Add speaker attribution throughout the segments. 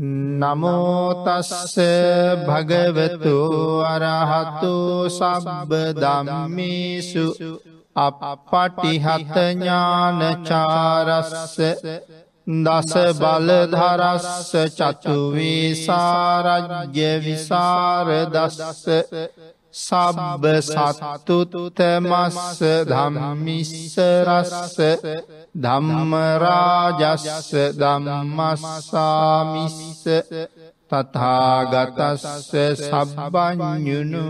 Speaker 1: නමෝතස්ස භගවතු අරහතු සබබ දම්මිසු අපපටිහතඥානචාරස්ස දස බලධරස්ස චතුවේසාරජ්‍ය විසාරදස්ස සබ්බ සත්තුතමස්ස ධම්මිස්ස රස්ස ධම්මරාජස්ස ධම්මස්සාමිස්ස තථාගතස්ස සබ්බඤුනු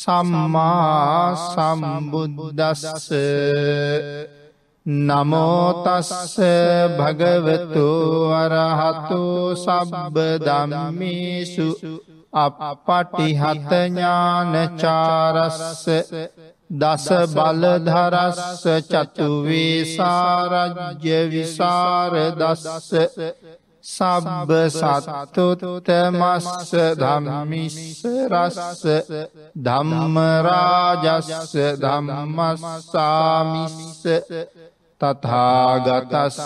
Speaker 1: සම්මා සම්බුද්දස්ස නමෝතස්ස භගවතු වරහතු සබ්බ ධම්මේසු අපටිහත ඥානචාරස්ස දස බලධරස්ස චතුවේසාරජ්‍ය විසාරදස්ස සබ්බ සත්තුතමස්ස ධම්මිස්ස රස්ස ධම්මරාජස්ස ධම්මස්සාමිස්ස තථාගතස්ස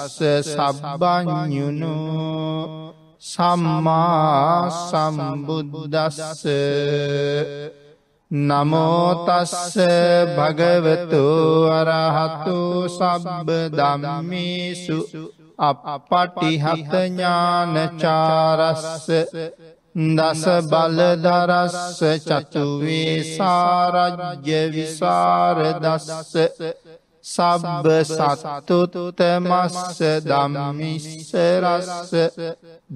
Speaker 1: සබ්බඥුනෝ සම්මා සම්බුද්දස්ස නමෝතස්ස භගවතු අරහතු සබ්බ දම්මිසු අපපටිහත ඥානචාරස්ස දස බලදරස්ස චතුවේ සාරජ්‍ය විසාරදස්ස සබ්බ සත්තුතමස්ස ධම්මිස්සරස්ස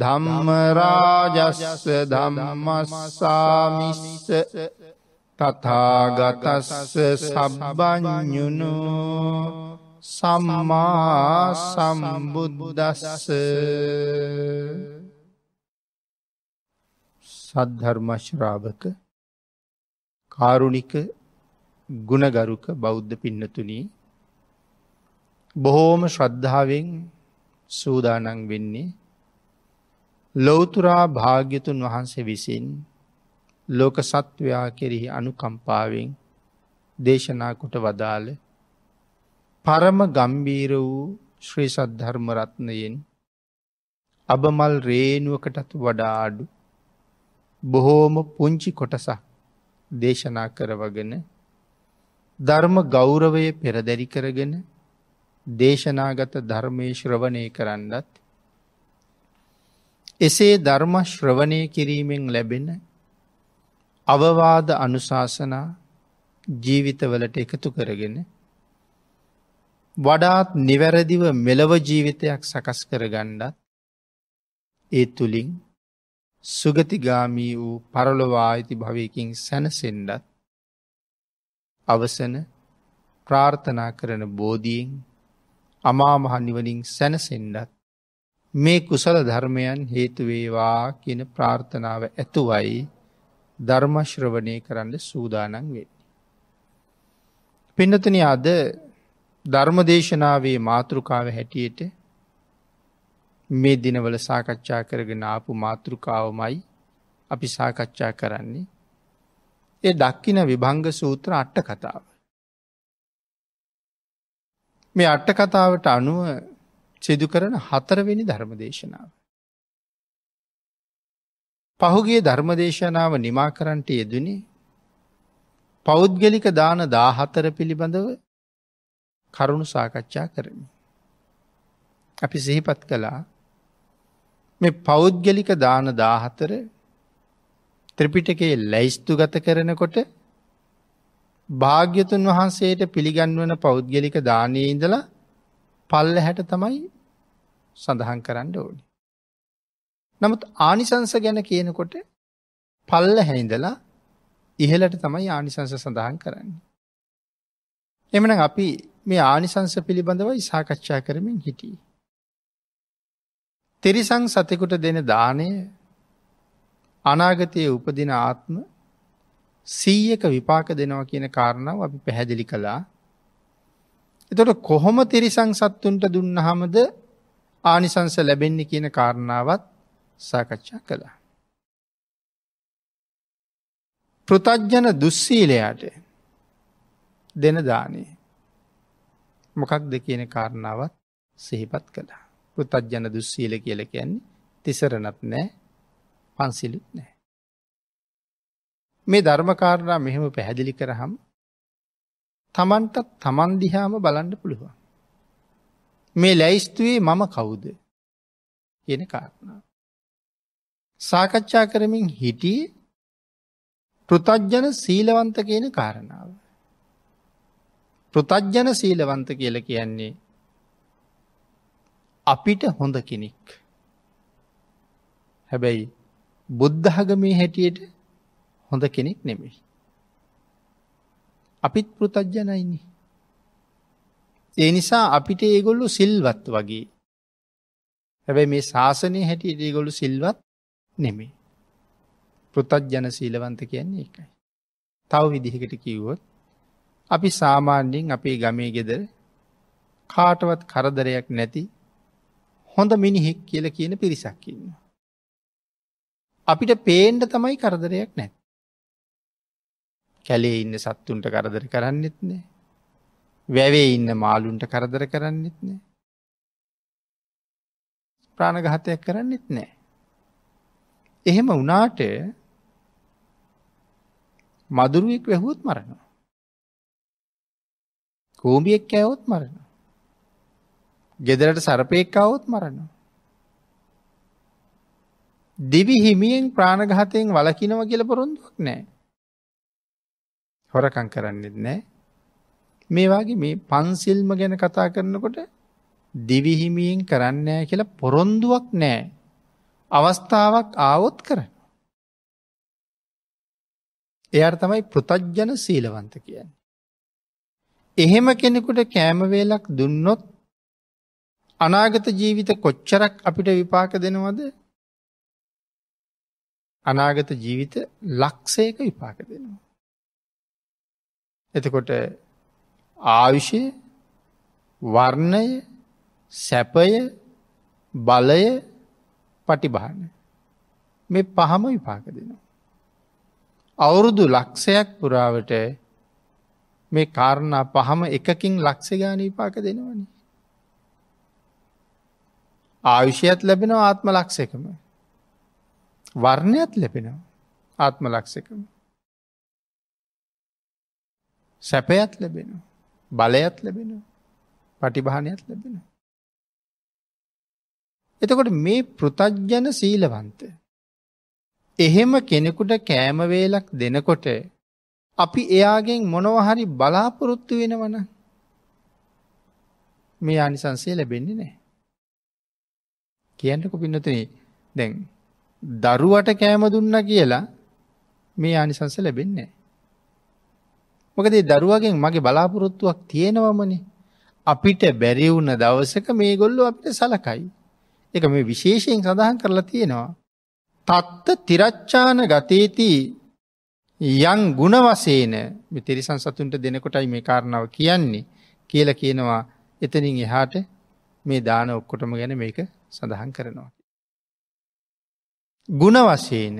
Speaker 1: ධම්මරාජස්ස ධම්මස්සාමිස්ස තථාගතස්ස සබ්බඥුනු සම්මා සම්බුද්දස්ස සද්ධර්ම ශ්‍රාවක කාරුණික ගුණගරුක බෞද්ධ පින්නතුණී බොහෝම ශ්‍රද්ධාවෙන් සූදානන් වෙන්නේ ලොවතුරා භාග්‍යතුන් වහන්සේ විසින් ලෝක සත්වයා කෙරෙහි අනුකම්පාවෙන් දේශනා කොට වදාළ පරම ගම්බීර වූ ශ්‍රී සද්ධර්මරත්නයෙන් අබමල් රේනුවකටත් වඩාඩු බොහෝම පුංචි කොටසක් දේශනා කරවගෙන ධර්ම ගෞරවය පෙරදැරි කරගෙන දේශනාගත ධර්මය ශ්‍රවණය කරන්නත්. එසේ ධර්ම ශ්‍රවණය කිරීමෙන් ලැබෙන අවවාද අනුශාසනා ජීවිතවලට එකතු කරගෙන වඩාත් නිවැරදිව මෙලව ජීවිතයක් සකස් කරගණ්ඩත් ඒ තුළින් සුගතිගාමී වූ පරලොවා අයිති භවයකින් සැනසෙන්ඩත් අවසන ප්‍රාර්ථනා කරන බෝධීෙන් අමාමහ නිවලින් සැනසෙන්ඩත් මේ කුසල ධර්මයන් හේතුවේවා කියන ප්‍රාර්ථනාව ඇතුවයි ධර්මශ්‍රවනය කරන්න සූදානන් වෙන්නේ. පින්නතන අද ධර්මදේශනාවේ මාතෘකාව හැටියට මේ දිනවල සාකච්ඡා කරගෙන ආපු මාතෘකාවමයි අපි සාකච්ඡා කරන්නේ. ඒ දක්කින විභංග සූත්‍ර අට්ට කතාව. මේ අට්ට කතාවට අනුව සිදු කරන හතරවෙනි ධර්මදේශනාව. පහුගේ ධර්මදේශනාව නිමා කරන්ට යෙදනි පෞද්ගලික දාන දාහතර පිළිබඳව කරුණු සාකච්ඡා කරමි. අපි සිහිපත් කළා මේ පෞද්ගලික දාන දාහතර ත්‍රිපිටකයේ ලැයිස්තු ගත කරනකොට භාග්‍යතුන් වහන්සේට පිළිගන්වන පෞද්ගලික දානය ඉඳලා පල්ල හැට තමයි සඳහන් කරන්න ඕනි. නමුත් ආනිසංස ගැන කියනකොට පල්ල හැඳලා ඉහලට තමයි ආනිසංස සඳහන් කරන්න. එමන අපි මේ ආනිසංස පිළිබඳව ඉසාකච්ඡා කරමින් හිටී. තිරිසං සතෙකුට දෙන දානය අනාගතයේ උපදින ආත්ම සීයක විපාක දෙනවා කියන කාරණාව අපි පැහැදිලි කළා. එතොට කොහොම තිරිසං සත්තුන්ට දුන්නහමද ආනිසංස ලැබෙන්නේ කියන කාරණාවත් සාකච්ඡා කළා. පෘතජ්ජන දුස්සීලයාට දෙන දානය මොකක්ද කියන කාරණාවත් සිහිපත් කළා. පෘතජ්ජන දුස්සීල කියල කියන්නේ තිසරණත් නෑ පන්සිලිත් නෑ. මේ ධර්මකාරණා මෙහෙම පැහැදිලි කරහම් තමන්ටත් තමන්දිහාම බලන්න පුළුවන්. මේ ලැයිස්තුවේ මම කවුද කියන කාරණා. සාකච්ඡා කරමින් හිටියේ පෘතජ්ජන සීලවන්ත කියන කාරණාව. පෘතජ්ජන සීලවන්ත කියල කියන්නේ අපිට හොඳ කෙනෙක්. හැබැයි බුද්ධහගමේ හැටියට හොඳ කෙනෙක් නෙමෙයි. අපිත් පෘතජ්ජනයිනි. ඒ නිසා අපිට ඒගොල්ලු සිල්වත් වගේ. හැබැයි මේ ශාසනය හැටියට ඒගොල්ලු සිල්වත් නෙමේ. පෘතජ්ජන සීලවන්ත කියන්නේ එකයි. තව විදිහකට කිව්වොත් අපි සාමාන්‍යෙන් අපේ ගමේ ගෙදර කාටවත් කරදරයක් නැති හොඳ මිනිහෙක් කියල කියන පිරිසක්කින්න. අපිට පේන්ඩ තමයි කරදරයක් නැත්. කැලේ ඉන්න සත්තුන්ට කරදර කරන්නෙත් නෑ. වැවේ ඉන්න මාලුන්ට කරදර කරන්නෙත් නෑ. ප්‍රාණගහතයක් කරන්නෙත් නෑ. එහෙම වනාට මදුරුවෙක් වැැහුවොත් මරනවා. කෝඹියෙක් කෑවොත් මරණ. ගෙදරට සරපයෙක්කාවොත් මරණ. දිවි හිමියෙන් ප්‍රාණඝාතයෙන් වලකිනව කියල පොරොන්දුවක් නෑ. හොරකං කරන්නෙත් නෑ. මේවාගේ මේ පන්සිල්ම ගැන කතා කරනකොට දිවිහිමියෙන් කරන්නෑ කියලා පොරොන්දුවක් නෑ. අවස්ථාවක් ආවොත් කරන්න. එයාට තමයි පෘතජ්ජන සීලවන්ත කියන්නේ. එහෙම කෙනෙකුට කෑම වේලක් දුන්නොත් අනාගත ජීවිත කොච්චරක් අපිට විපාක දෙනවද? අනාගත ජීවිත ලක්ෂයක විපාක දෙනවා. එතකොට ආවිෂය වර්ණය සැපය බලය පටිභාන මේ පහම විපාක දෙනවා. අවුරුදු ලක්ෂයක් පුරාවට මේ කාරණා පහම එකකින් ලක්ෂගාන විපාක දෙනවන. ආයුෂයත් ලැබෙනවා ආත්ම ලක්ෂකම. වර්ණයත් ලැබෙනවා ආත්ම ලක්ෂකම. සැපයත් ලැබෙන බලයත් ලැබෙන පටිභානයක් ලැබෙන. එතකොට මේ පෘතජ්ජන සීලවන්ත. එහෙම කෙනෙකුට කෑමවේලක් දෙනකොට අපි එයාගෙන් මොනවහරි බලාපොරොත්තු වෙනවන මේ අනිසංසය ලැබෙන්නේ නෑ. කියන්නක පින්නතුන දැන් දරුවට කෑම දුන්න කියලා මේ ආනිසංස ලැබෙන්නේ. මොකද ඒ දරුවගෙන් මගේ බලාපොරොත්තුවක් තියෙනවමනේ. අපිට බැරි වුණ දවසක මේගොල්ලෝ අපිට සලකයි. ඒක මේ විශේෂයෙන් සඳහන් කරලා තියෙනවා. තත්ත තිරච්ඡාන ගතේති යං ಗುಣවසේන මේ තිරිසන් සතුන්ට දෙනකොටයි මේ කාරණාව කියන්නේ කියලා කියනවා එතනින් එහාට මේ දාන ඔක්කොටම ගැන මේක සඳහන් කරනවා. ಗುಣවසේන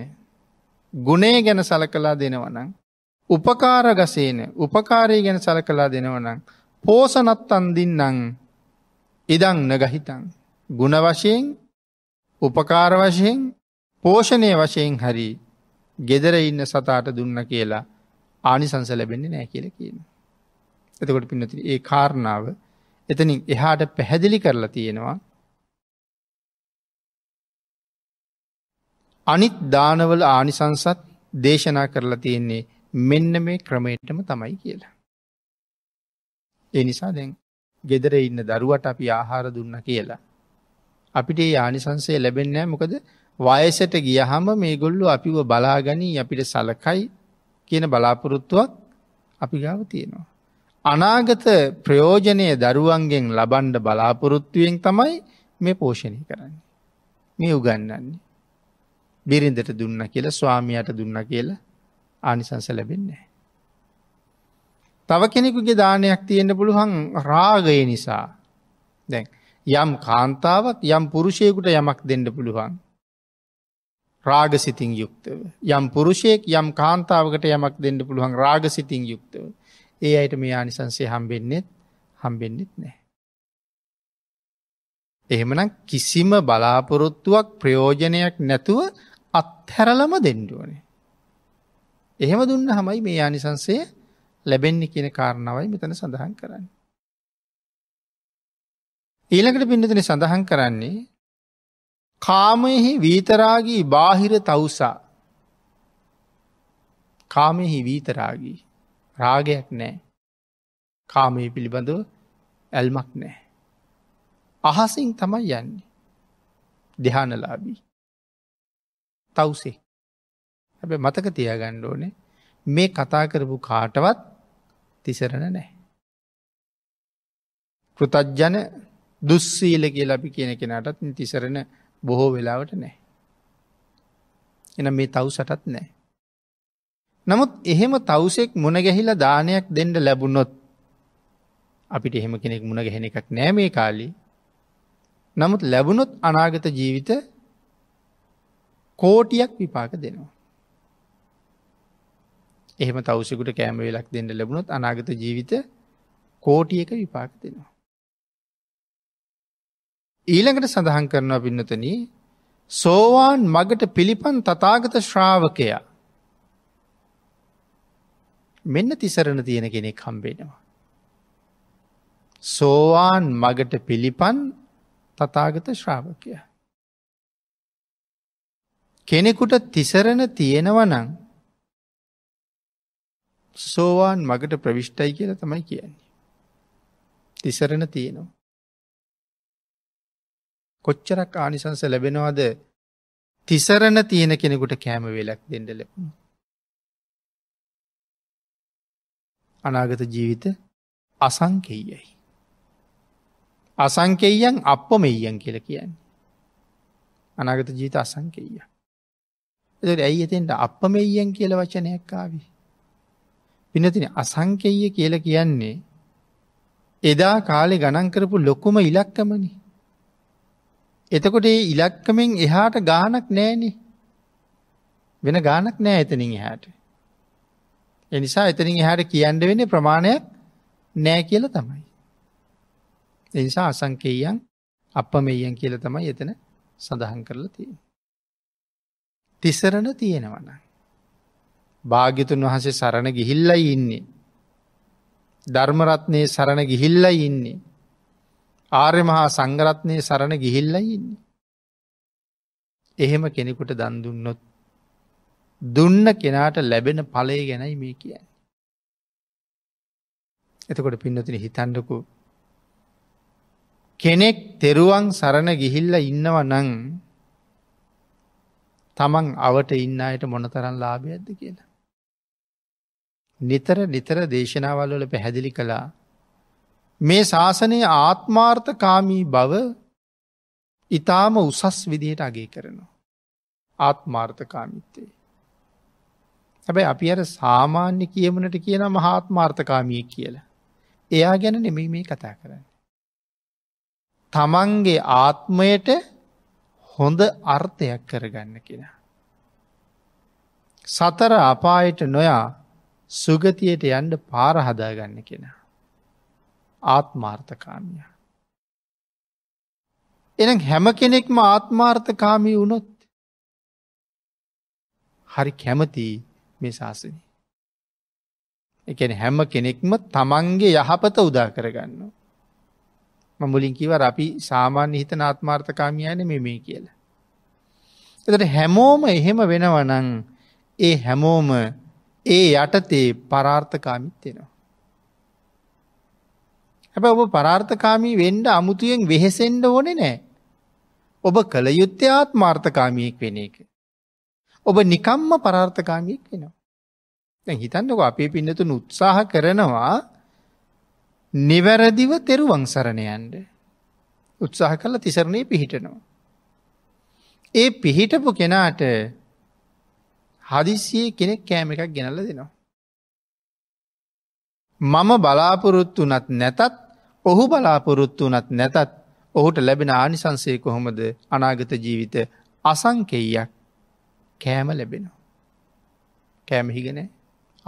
Speaker 1: ගුණය ගැන සලකලා දෙනවනම් උපකාර ගසේන උපකාරය ගැන සලකලා දෙනවනම් පෝසනත්තන් දින්නම් ඉදං නගහිතං ගුණ වශයෙන් උපකාර වශයෙන් පෝෂණය වශයෙන් හරි ගෙදර ඉන්න සතාට දුන්න කියලා ආනිසංස ලැබෙන්නේ නෑ කියල කියන. එතකොට පින්නති ඒ කාරණාව එතනින් එහාට පැහැදිලි කරලා තියෙනවා. අනිත් දානවල ආනිසංසත් දේශනා කරලා තියෙන්නේ මෙන්න මේ ක්‍රමයටම තමයි කියලා. ඒ නිසා දැන් ගෙදර ඉන්න දරුවට අපි ආහාර දුන්න කියලා. අපිට ඒ ආනිසංසය ලැබෙන්නේ මොකද වයසට ගියහම මේගොල්ලෝ අපිව බලාගනී අපිට සලකයි කියන බලාපොරොත්තුවක් අපි ගාව තියෙනවා. අනාගත ප්‍රයෝජනය දරුවන්ගෙන් ලබන්ඩ බලාපොරොත්තුවෙන් තමයි මේ පෝෂණය කරන්න. මේ උගන්නන්නේ. බිරිඳට දුන්න කියලා ස්වාමියයට දුන්න කියලා ආනිසංස ලැබෙන්නේ. තව කෙනෙකුගේ දානයක් තියෙන්න්න පුළුවන් රාගය නිසා දැන් යම් කාන්තාවත් යම් පුරුෂයකුට යමක් දෙන්න පුළුවන්. රාගසිතින් යුක්තව. යම් පුරුෂයෙක් යම් කාන්තාවකට යමක් දෙන්න පුළුවන් රාගසිතින් යුක්තව. ඒ අයට මේ ආනිසන්සේ හම්බෙන්නෙත් හම්බෙන්න්නෙත් නෑ. එහෙමනම් කිසිම බලාපොරොත්තුවක් ප්‍රයෝජනයක් නැතුව අත්හැරලම දෙන්ඩුවනේ. එහෙම දුන්න හමයි මේ ආනිසංසය ලැබෙන්නේ කියන කාරණාවයි මෙතන සඳහන් කරන්නේ. ඊළඟට පින්නතන සඳහන් කරන්නේ කාමයෙහි වීතරාගී බාහිර තවුසා කාමයෙහි වීතරාගී රාගයක් නෑ කාමය පිළිබඳව ඇල්මක් නෑ. අහසින් තමයි යන්නේ දෙහානලාබී තවසේ හැබ මතක තියාගණ්ඩ ඕනේ මේ කතා කරපු කාටවත් තිසරණ නෑ. කෘතජ්ජන දුස්සීල කිය ලබි කියන කෙනටත් තිසරණ බොහෝ වෙලාවට නෑ. එන මේ තවසටත් නෑ. නමුත් එහෙම තවසෙක් මුණ ගැහිලා දානයක් දෙන්ඩ ලැබුණොත් අපිට එහෙම කෙනෙක් මුණ ගැහෙන එකක් නෑ මේ කාලී නමුත් ලැබුණොත් අනාගත ජීවිත කෝටියක් විපාක දෙනවා. එහෙම තවසෙකුට කෑම වෙලක් දෙන්න ලැබුණොත් අනාගත ජීවිත කෝටියක විපාක දෙනවා. ඊළඟට සඳහන් කරනවා පින්නතන සෝවාන් මගට පිළිපන් තතාගත ශ්‍රාවකයා මෙන්න තිසරණ තියෙන කෙනෙක් හම්බෙනවා. සෝවාන් මගට පිළිපන් තතාගත ශ්‍රාවකයා. කෙනෙකුට තිසරණ තියෙනවනං සෝවාන් මගට ප්‍රවිෂ්ටයි කියලා තමයි කියන්නේ. තිසරණ තියෙනවා. කොච්චරක් ආනිසංස ලැබෙනවාද තිසරණ තියෙන කෙනෙකුට කෑම වෙලක් දෙන්න ලැබුණ. අනාගත ජීවිත අසංකෙයයි. අසංකෙයන් අපොම එයන් කියල කියන්නේ. අනාගත ජීවිත අසංකෙය. ඇයි එතෙන්ට අප මෙයියන් කියල වචනයක් කාවේ. පිනතින අසංකෙය කියලා කියන්නේ එදා කාලේ ගණන් කරපු ලොකුම ඉලක්කමනි. එතකොට ඒ ඉලක්කමෙන් එහාට ගානක් නෑනි. වෙන ගානක් නෑ එතනින් එහාට. එනිසා එතනින් එහාට කියන්න වෙන්නේ ප්‍රමාණයක් නෑ කියලා තමයි. එනිසා අසංකේයයන් අපමෙයයන් කියලා තමයි එතන සඳහන් කරලා තියෙන්නේ. තිසරණ තියෙනවනම් භාග්‍යතුන් වහසේ සරණ ගිහිල්ලයි ඉන්නේ. ධර්මරත්නයේ සරණ ගිහිල්ලයි ඉන්නේ. ආර්ය මහා සංගරත්නය සරණ ගිහිල්ලයි ඉන්නේ. එහෙම කෙනෙකුට දන් දුන්නොත් දුන්න කෙනාට ලැබෙන ඵලය ගැනයි මේ කියන්නේ. එතකොට පින්නතින හිතන්ඩකු කෙනෙක් තෙරුවන් සරණ ගිහිල්ල ඉන්නව නං තමන් අවට ඉන්න අයට මොනතරන් ලාභයක්ද කියලා. නිතර නිතර දේශනාවල් වල පැහැදිලි කළා. මේ ශාසනයේ ආත්මාර්ථකාමී බව ඉතාම උසස් විදිහට අගේ කරනවා. ආත්මාර්ථකාමිත්තේ. හැබැයි අපි අර සාමාන්‍ය කියමනට කියන මහාත්මාර්ථකාමිය කියලා. එයා ගැන නෙමෙයි මේ කතා කරන්න. තමන්ගේ ආත්මයට හොඳ අර්ථයක් කරගන්න කෙන. සතර අපායට නොයා සුගතියට යන්ඩ පාර හදාගන්න කෙන. ආත්මාර්ථකාමිය. එන හැම කෙනෙක්ම ආත්මාර්ථකාමී වුණොත් හරි කැමති මේ ශාසනය. එකන හැම කෙනෙක්ම තමන්ගේ යහපත උදා කරගන්න. මුලින් කිව අපි සාමාන්‍ය හිතන ආත්මාර්ථකාමියයන මෙ මේ කියලා. එතට හැමෝම එහෙම වෙනවනං ඒ හැමෝම ඒ යටතේ පරාර්ථකාමිත් වෙනවා. හැබ ඔබ පරාර්ථකාමී වෙන්ඩ අමුතුයෙන් වෙහෙසෙන්ඩ ඕනෙ නෑ. ඔබ කළ යුත්තේ ආත්මාර්ථකාමියෙක් වෙන එක. ඔබ නිකම්ම පරාර්ථකාමියෙක් වෙනවා. දැ හිතන්නක අපේ පින්නතුන් උත්සාහ කරනවා නිවැරදිව තෙරුවන් සරණයන්ට උත්සාහ කල තිසරණය පිහිටනවා. ඒ පිහිටපු කෙනාට හදිස්සියේ කෙනෙක් කෑම එකක් ගෙනල්ල දෙනවා. මම බලාපොරොත්තු වනත් නැතත් ඔහු බලාපොරොත්තු වනත් නැතත් ඔහුට ලැබෙන ආනිසංසය කොහොමද අනාගත ජීවිත අසංකෙයියක් කෑම ලැබෙනවා. කෑමහිගෙන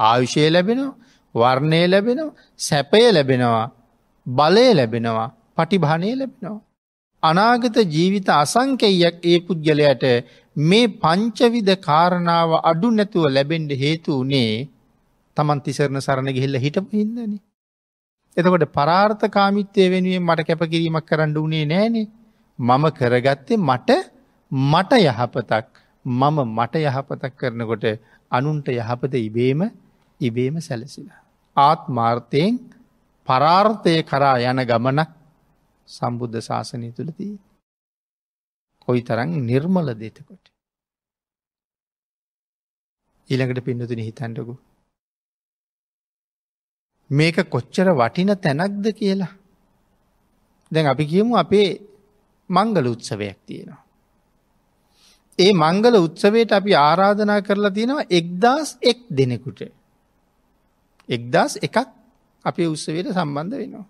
Speaker 1: ආයුෂය ලැබෙනවා වර්ණය ලැබෙනවා සැපය ලැබෙනවා බලය ලැබෙනවා පටිභානය ලැබෙනවා. අනාගත ජීවිත අසංකෙයියක් ඒ පුද්ගලයට මේ පංචවිද කාරණාව අඩු නැතුව ලැබෙන්ඩ හේතු වනේ තමන් තිසරණ සරණ ගිහිල්ල හිටපු හිදන. එතකොට පරාර්ථකාමිත්වය වෙනුවෙන් මට කැපකිරීමක් කරන්න වනේ නෑනේ මම කරගත්තේ මට මට යහපතක් මම මට යහපතක් කරනකොට අනුන්ට යහපත ඉබේම ඉබේම සැලසිලා. ආත්මාර්ථයෙන් පරාර්ථය කරා යන ගමනක් සම්බුද්ධ ශාසනය තුළතිී. කොයි තරං නිර්මල දෙතකොට. ඊළඟට පින්නතුන හිතන්ටකු. මේක කොච්චර වටින තැනක්ද කියලා. දැන් අපි කියමු අපේ මංගල උත්සවයක් තියෙනවා. ඒ මංගල උත්සවයට අපි ආරාධනා කරලා තියෙනවා එක්දස් එක් දෙනෙකුට. එක්දස් එකක් අපේ උත්සවයට සම්බන්ධ වෙනවා.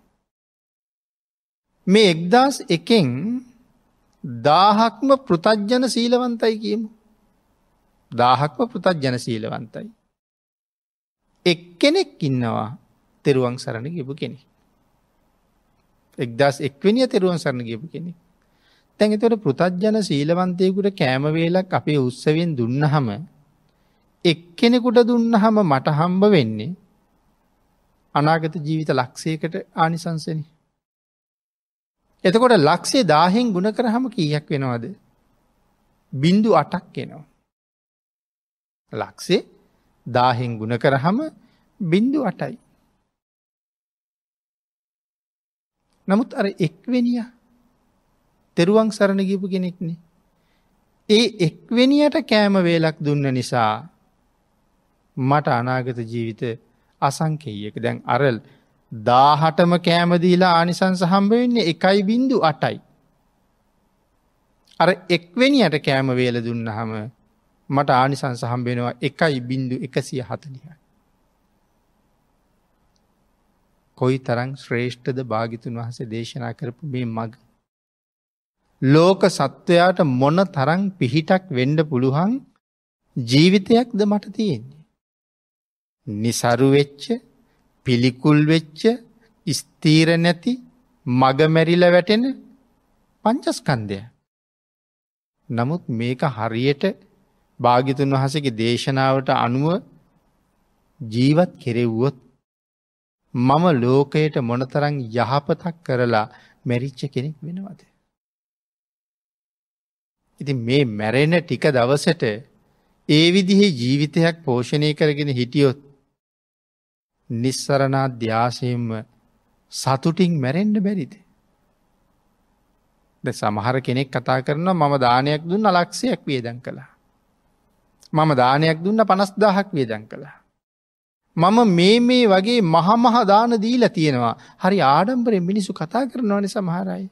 Speaker 1: මේ එක්දස් එකෙන් දාහක්ම පෘතජ්ජන සීලවන්තයි කියමු. දාහක්ම පෘතජ්ජන සීලවන්තයි. එක් කෙනෙක් ඉන්නවා තෙරුවන් සරණ ගිපු කෙනෙ. එක්දස් එක්වනිිය තෙරුවන් සරණ ගිපු කෙනෙ. තැඟතවට පෘතජ්ජන සීලවන්තයකුට කෑමවේලක් අපේ උත්සවෙන් දුන්නහම එක් කෙනෙකුට දුන්නහම මට හම්බ වෙන්නේ අනාගත ජීවිත ලක්ෂයකට ආනිසංසනි එතකොට ලක්ෂේ දාහෙන් ගුණ කරහම කීයක් වෙනවාද. බින්දු අටක් එනවා. ලක්සේ දාහෙන් ගුණ කරහම බින්දු අටයි. නමුත් අර එක්වෙනිය තෙරුවන් සරණ ගිපු කෙනෙක්නේ. ඒ එක්වෙනියට කෑම වේලක් දුන්න නිසා මට අනාගත ජීවිත අසංකෙයක දැන් අරල් දාහටම කෑමදීලා ආනිසංස හම්බ වෙන්නේ එකයි බින්දු අටයි. අර එක්වෙනියට කෑම වේල දුන්න හම මට ආනිසංස හම්බෙනවා එකයි බින්දු එකසිය හතනිහයි. කොයි තරං ශ්‍රේෂ්ඨද භාගිතුන් වහසේ දේශනා කරපු මේ මග. ලෝක සත්වයාට මොන තරං පිහිටක් වෙන්ඩ පුළුවන් ජීවිතයක්ද මට තියෙන්නේ. නිසරුවෙච්ච පිළිකුල් වෙච්ච ස්තීර නැති මගමැරිල වැටෙන පංචස්කන්දය. නමුත් මේක හරියට භාගිතුන් වහසගේ දේශනාවට අනුව ජීවත් කෙරෙව්වොත් මම ලෝකයට මොනතරං යහපතක් කරලා මැරිච්ච කෙනෙක් වෙනවද. ඉති මේ මැරෙන ටික දවසට ඒ විදිහේ ජීවිතයක් පෝෂණය කරගෙන හිටියොත් නිස්සරණා ධ්‍යාසයෙන්ම සතුටින් මැරෙන්ඩ බැරිද. ද සමහර කෙනෙක් කතා කරන මම දානයක් දුන්න ලක්ෂයක් වියදන් කළා. මම දානයක් දුන්න පනස්දාහක් වියදන් කළා. මම මේ මේ වගේ මහමහ දාන දීලා තියෙනවා හරි ආඩම්බරෙන් මිනිසු කතා කරනවන සමහරයි.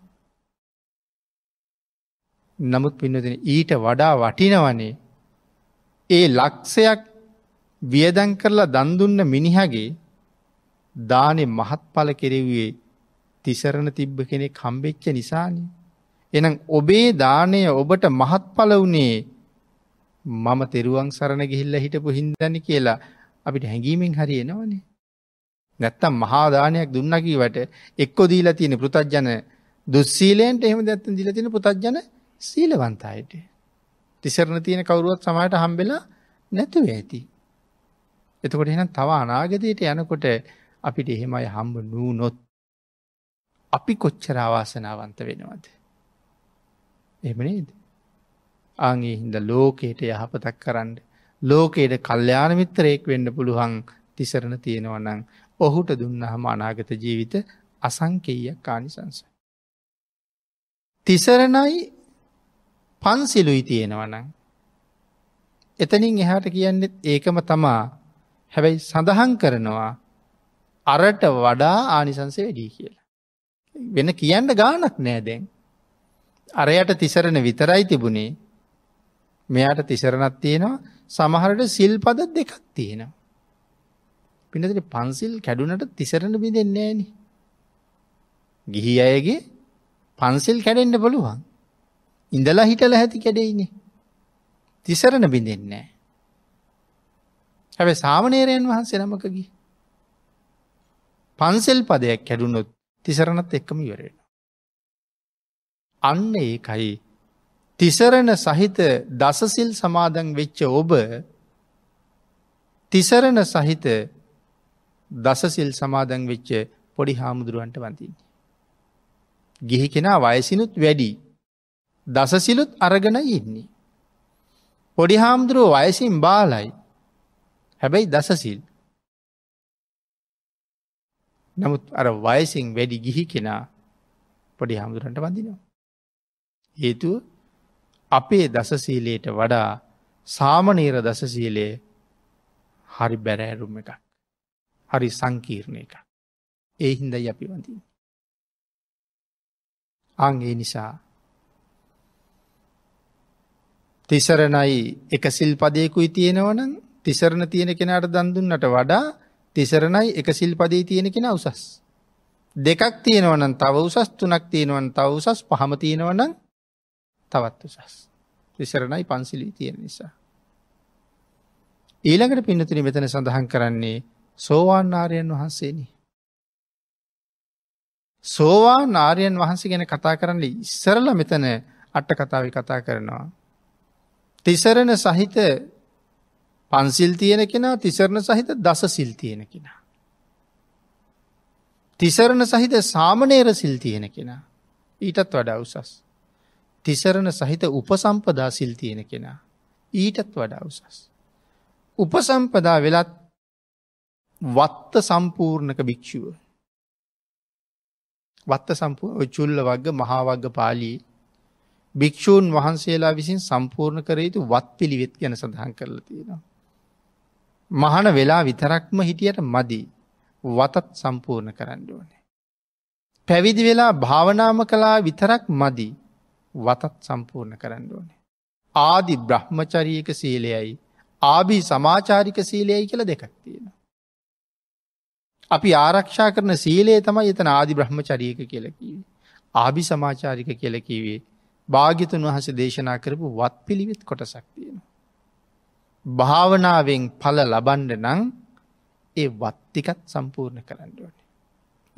Speaker 1: නමුත් පින්නදෙන ඊට වඩා වටිනවනේ ඒ ලක්ෂයක් වියදන් කරලා දන්දුන්න මිනිහගේ දානේ මහත්ඵල කෙරෙව්වේ තිසරණ තිබ්බ කෙනෙක් හම්බෙච්ච නිසානි. එනම් ඔබේ දානය ඔබට මහත්ඵල වුණේ මම තෙරුවන් සරණ ගිහිල්ල හිටපු හින්දනි කියලා අපිට හැඟීමෙන් හරි එනවනේ. නැත්තම් මහාදානයක් දුන්නකිවට එක්කො දීලා තියෙන පෘතජ්ජන දුස්සීලේන්ට එහෙම දැත්තන් දිලා තියෙන පෘතජ්ජන සීලවන්තයට. තිසරණ තියෙන කවුරුවත් සමහරට හම්බෙලා නැතුව ඇති. එතකොට එහෙනම් තව අනාගතයට යනකොට අපිට එහෙමයි හම්බ නූනොත් අපි කොච්චර අවාසනාවන්ත වෙනවද. එමනේද. ආගේ හින්ද ලෝකයට යහපතක් කරන්න ලෝකයට කල්්‍යයාන මිත්‍රයෙක් වෙන්න පුළුවන් තිසරණ තියෙනවනං ඔහුට දුන්නහම අනාගත ජීවිත අසංකෙයියක් කානිසංස. තිසරණයි පන්සිලුයි තියෙනවනං. එතනින් එහාට කියන්නෙත් ඒකම තමා හැබැයි සඳහන් කරනවා අරට වඩා ආනිසංස වැඩී කියලා. වෙන කියන්න ගානක් නෑදැන්. අරයට තිසරණ විතරයි තිබුණේ මෙයාට තිසරණත් තියෙනවා සමහරට සිල්පද දෙකක් තියෙනවා. පිනදට පන්සිල් කැඩුනට තිසරණ බි දෙන්නේ නෑන. ගිහි අයගේ පන්සිල් කැඩෙන්ට පුළුවන්. ඉඳලා හිටල හැති කැඩෙයිනේ. තිසරණ බිඳෙන්නේ. හැබැ සාමනේරයන් වහන්සේ නමකගේ පන්සෙල් පදයක් කැඩුනොත් තිසරණත් එක්කම ඉවරෙන. අන්න ඒකයි තිසරණ සහිත දසසිල් සමාදන් වෙච්ච ඔබ තිසරණ සහිත දසසිල් සමාදන් වෙච්ච පොඩි හාමුදුරුවන්ට වඳන්නේ. ගිහි කෙනා වයසිනුත් වැඩි දසසිලුත් අරගෙන ඉන්නේ. පොඩි හාමුදුරුව වයසින් බාලයි හැබැයි දසසිල්. නමුත් අර වයසින් වැඩි ගිහි කෙනා පොඩි හාමුදුරන්ට වඳනවා. හේතුව අපේ දසසීලයට වඩා සාමනීර දසසීලයේ හරි බැරෑරුම් එකක්. හරි සංකීර්ණ එක. ඒ හින්දයි අපි වඳින්. අං ඒ නිසා තිසරණයි එක සිල්පදයකුයි තියෙනවනම් තිසරණ තියෙන කෙනාට දන්දුන්නට වඩා තිසරණයි එක සිල්පදේ තියෙන කෙන උසස්. දෙකක් තියෙනවනම් තව උසස් තුනක් තියෙනවන් තව උසස් පහම තියෙනවනම් තවත් උසස්. තිසරණයි පන්සිලි තියෙන නිසා. ඊළඟට පින්නතින මෙතන සඳහන් කරන්නේ සෝවාන් ආරයන් වහන්සේනි. සෝවා නාරයන් වහන්සේ ගැන කතා කරන්න ඉස්සරල මෙතන අට්ට කතාව කතා කරනවා. තිසරණ සහිත පන්සිල් තියෙන කෙනා තිසරණ සහිත දස සිල් තියෙන කෙනා. තිසරණ සහිත සාමනේර සිල් තියෙන කෙනා ඊටත් වඩා උසස්. තිසරණ සහිත උපසම්පදා සිල් තියෙන කෙනා ඊටත් වඩා උසස්. උපසම්පදා වෙලත් වත්ත සම්පූර්ණක භික්‍ෂුව. වත්ත සම්පූර් චුල්ල වග්ග මහාවග්ග පාලී භික්‍ෂූන් වහන්සේලා විසින් සම්පූර්ණ කර යුතු වත් පිළිවෙත් ගැන සඳහන් කරලා තියෙනවා. මහන වෙලා විතරක්ම හිටියට මදි වතත් සම්පූර්ණ කරන්න ඕනේ. පැවිදි වෙලා භාවනාම කලා විතරක් මදි වතත් සම්පූර්ණ කරන්න ඕනේ. ආදි බ්‍රහ්මචරීක සීලයයි ආබී සමාචාරික සීලයයි කියල දෙකක් තියෙන. අපි ආරක්ෂා කරන සීලේ තමයි එතන ආදි බ්‍රහ්මචරීක කියලකිව. ආබි සමාචාරික කියලකිවේ භාගිතුන් වහස දේශනා කරපු වත් පිළිවිත් කොටසක් තියෙනවා. භාවනාවෙන් පල ලබන්ඩ නං ඒ වත්තිකත් සම්පූර්ණ කරන්නඩුවන.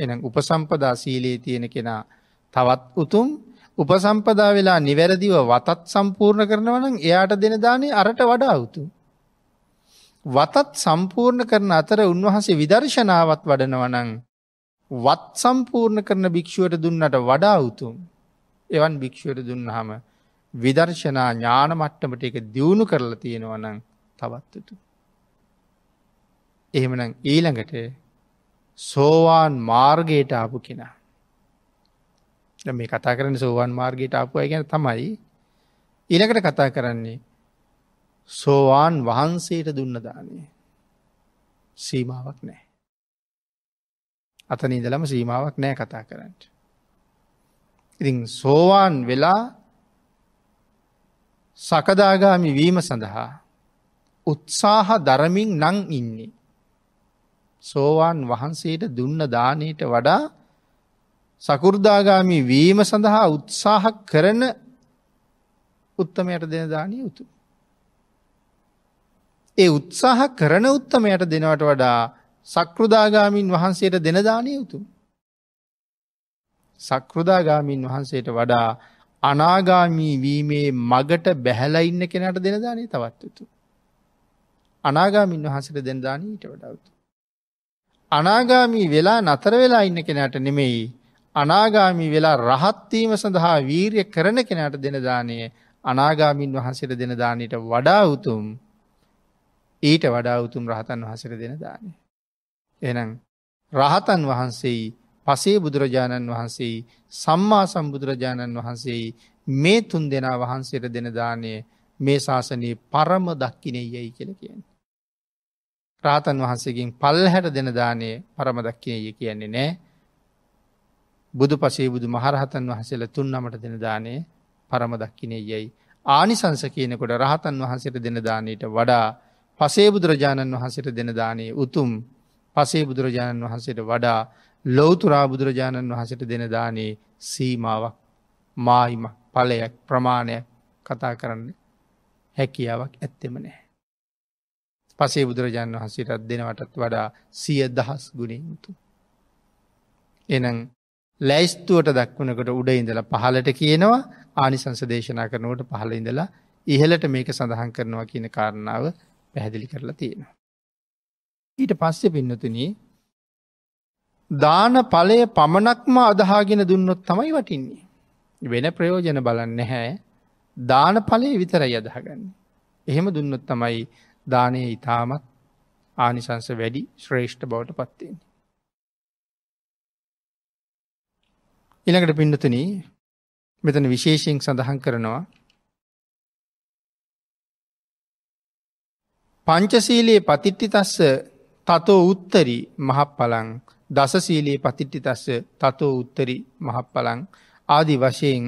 Speaker 1: එනම් උපසම්පදා සීලයේ තියෙන කෙනා තවත් උතුම් උපසම්පදා වෙලා නිවැරදිව වතත් සම්පූර්ණ කරනවනම් එයාට දෙන දානේ අරට වඩා උතුම්. වතත් සම්පූර්ණ කරන අතර උන්වහසේ විදර්ශනාවත් වඩනවනං වත් සම්පූර්ණ කරන භික්‍ෂුවට දුන්නට වඩා උතුම් එවන් භික්‍ෂුවට දුන්නහම විදර්ශනා ඥාන මට්ටමට එක දියුණු කරලා තියෙනවනං තවත්තුතු. එහෙමනම් ඊළඟට සෝවාන් මාර්ගයට ආපු කෙනා. මේ කතා කරන සෝවාන් මාර්ගයට ආපු අය ගැන තමයි ඊළකට කතා කරන්නේ සෝවාන් වහන්සේට දුන්න දානය සීමාවක් නෑ. අතන ඉදලම සීමාවක් නෑ කතා කරන්නට. ඉතින් සෝවාන් වෙලා සකදාගාමි වීම සඳහා උත්සාහ දරමින් නං ඉන්නේ. සෝවාන් වහන්සේට දුන්න දානයට වඩා සකෘදාගාමි වීම සඳහා උත්සාහ කරන උත්තමයට දෙන දානී උතු. ඒ උත්සාහ කරන උත්තමයට දෙනවට වඩා සකෘදාගාමීන් වහන්සේට දෙන දානී උතු. සකෘදාගාමීන් වහන්සේට වඩා අනාගාමී වීමේ මගට බැහැලා ඉන්න කෙනට දෙන දානේ තවත් යුතුයි. අනාගාමින් වහන්සට දෙන්දාන ඊට වඩාවතු. අනාගාමී වෙලා නතර වෙලා ඉන්න කෙනට නෙමෙයි අනාගාමී වෙලා රහත්වීම සඳහා වීරය කරන කෙනට දෙනදානය අනාගාමින් වහන්සට දෙනදානයට වඩා උතුම් ඊට වඩා උතුම් රහතන් වහසට දෙන දානය. එනම් රහතන් වහන්සේ පසේ බුදුරජාණන් වහන්සේ සම්මා සම්බුදුරජාණන් වහන්සේ මේ තුන් දෙනා වහන්සේට දෙන දානය මේ ශාසනයේ පරම දක්කිනේ යැයි කියල කියන්න. රාතන් වහන්සේකින් පල් හැට දෙන දානය පරම දක්කිනය කියන්නේ නෑ බුදු පසේ බුදු මහරහතන් වහසල තුන් නමට දෙන දානය පරම දක්කිනේ යැයි. ආනිසංස කියනකොට රහතන් වහන්සට දෙන දානයට වඩා පසේ බුදුරජාණන් වහන්සට දෙන දානයේ උතුම් පසේ බුදුරජාණන් වහන්සට වඩා ලෝතුරා බුදුරජාණන් වහසට දෙන දානයේ සීමාවක් මාහිම පලයක් ප්‍රමාණයක් කතා කරන්නේ හැකියාවක් ඇත්තෙම නෑ. පසේ බුදුරජාණන් වහන්සේටත් දෙනවටත් වඩා සිය දහස් ගුණයුතු. එනම් ලැයිස්තුවට දක්වනකට උඩ ඉඳලා පහලට කියනවා ආනිසංස දේශනා කරනුවට පහළ ඉඳලා ඉහලට මේක සඳහන් කරනවා කියන කාරණාව පැහැදිලි කරලා තියෙනවා. ඊට පස්සෙ පින්නතුනී දාන පලය පමණක්ම අදහාගෙන දුන්නොත් තමයි වටින්නේ. වෙන ප්‍රයෝජන බලන්න නැහැ දාන පලේ විතරයි අදහගන්න. එහෙම දුන්නොත් තමයි දානය ඉතාමත් ආනිසංස වැඩි ශ්‍රේෂ්ඨ බවට පත්තියන්නේ. ඉළඟට පින්නතුන මෙතන විශේෂයෙන් සඳහන් කරනවා පංචසීලයේ පතිට්ටි තස්ස තතෝ උත්තරි මහප්පලං දසසීලයේ පතිට්ටි තස්ස තතෝ උත්තරි මහප්පලං ආදි වශයෙන්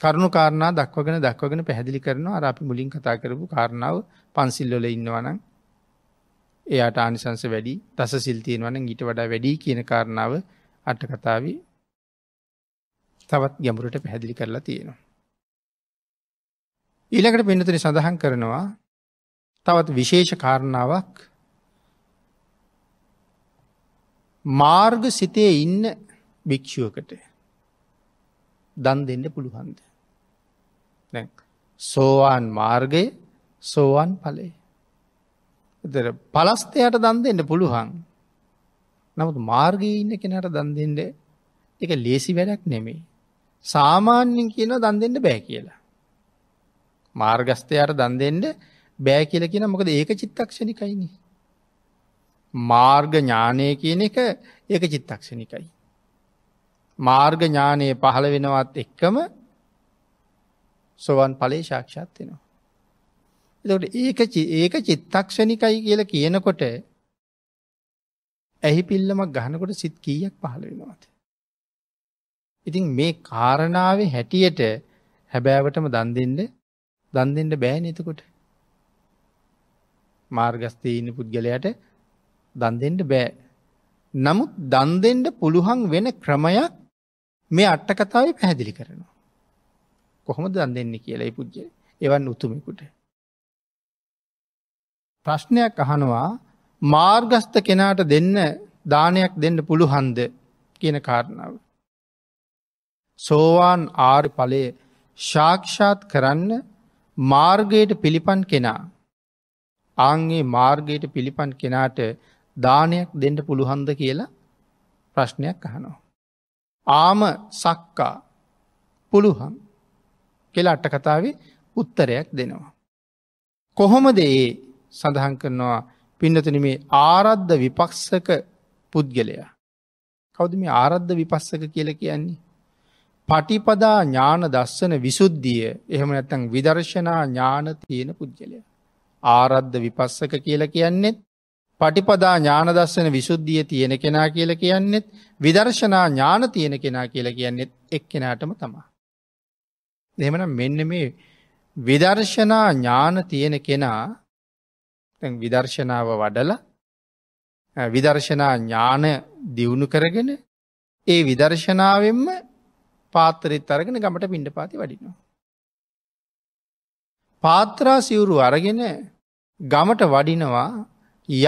Speaker 1: කරුණු කාරණා දක්වගෙන දක්වගෙන පැහැදිලි කරනවා අර අපි මුලින් කතා කරපු කාරණාව පන්සිල්ලොල ඉන්නවනම් එයාට ආනිසංස වැඩි දස සිල්තියෙන් වන ගිට වඩා වැඩී කියන කාරණාව අටකතාව තවත් ගැඹුරට පැහැදිලි කරලා තියෙනවා. ඊළඟට පෙන්නතන සඳහන් කරනවා තවත් විශේෂ කාරණාවක් මාර්ග සිතේ ඉන්න භික්‍ෂුවකට දන් දෙන්න පුළුහන්ද. සෝවාන් මාර්ගය සෝවන් පලේ. පලස්තයට දන් දෙන්න පුළුවන්. නමුත් මාර්ගයේ ඉන්න කෙනට දන් දෙෙන්ට එක ලේසි වැඩක් නෙමේ. සාමාන්‍යෙන් කියන දන් දෙෙන්ට බෑ කියලා. මාර්ගස්තයට දන් දෙෙන්ට බෑ කියල කියෙන මොකද ඒක චිත්තක්ෂණිකයිනි. මාර්ග ඥානය කියන එක ඒක චිත්තක්ෂණිකයි. මාර්ග ඥානය පහළ වෙනවත් එක්කම සොවන් ඵලේ සාක්ෂාත් වෙනවා. එතකොට ඒක ඒක චිත්තක්ෂණිකයි කියලා කියනකොට ඇහි පිල්ලමක් ගහනකොට සිත් කීයක් පහළ වෙනවද? ඉතින් මේ කාරණාවේ හැටියට හැබෑවටම දන් දෙන්න දන් දෙන්න බෑනේ එතකොට. මාර්ගස්තේ ඉන්න පුද්ගලයාට දන් දෙන්න බෑ. නමුත් දන් දෙන්න පුළුවන් වෙන ක්‍රමයක් මේ අට කතාවේ පැහැදිලි කරනවා. කොහොමද දන් දෙන්නේ කියලා ඒ පුජ්‍ය එවන් උතුමෙකුට. ප්‍රශ්නයක් අහනවා මාර්ගස්ත කෙනාට දෙන්න දානයක් දෙන්න පුළුහන්ද කියන කාරණාව. සෝවාන් ආර් ඵලය ශාක්ෂාත් කරන්න මාර්ගයට පිළිපන් කෙනා ආංගේ මාර්ගයට පිළිපන් කෙනාට දානයක් දෙන්න පුළුහන්ද කියලා ප්‍රශ්නයක් අහනවා. ආම සක්කා පුළුහන් කෙලා අට කතාවේ උත්තරයක් දෙනවා. කොහොමද ඒ සඳහන් කරනවා පින්නතුන මේ ආරද්ධ විපක්ෂක පුද්ගලයා. කෞද මේ ආරද්ධ විපස්සක කියල කියන්නේ. පටිපදා ඥාන දස්සන විසුද්ධිය එහෙම ඇතන් විදර්ශනා ඥාන තියෙන පුද්ගලය. ආරද්ධ විපස්සක කියල කියන්නෙත් පටිපදා ඥාන දස්සන විසුද්ධිය තියෙන කෙනා කියල කියන්නෙත් විදර්ශනා ඥාන තියෙන කෙනා කියල කියන්නෙත් එක් කෙනාටම තමා. දෙමනම් මෙන්න මේ විදර්ශනා ඥාන තියෙන කෙනා විදර්ශනාව වඩල විදර්ශනා ඥාන දියුණු කරගෙන ඒ විදර්ශනාවෙන්ම පාතරෙත් අරගෙන ගමට පිණ්ඩ පාති වඩිනවා. පාත්‍රා සිවුරු අරගෙන ගමට වඩිනවා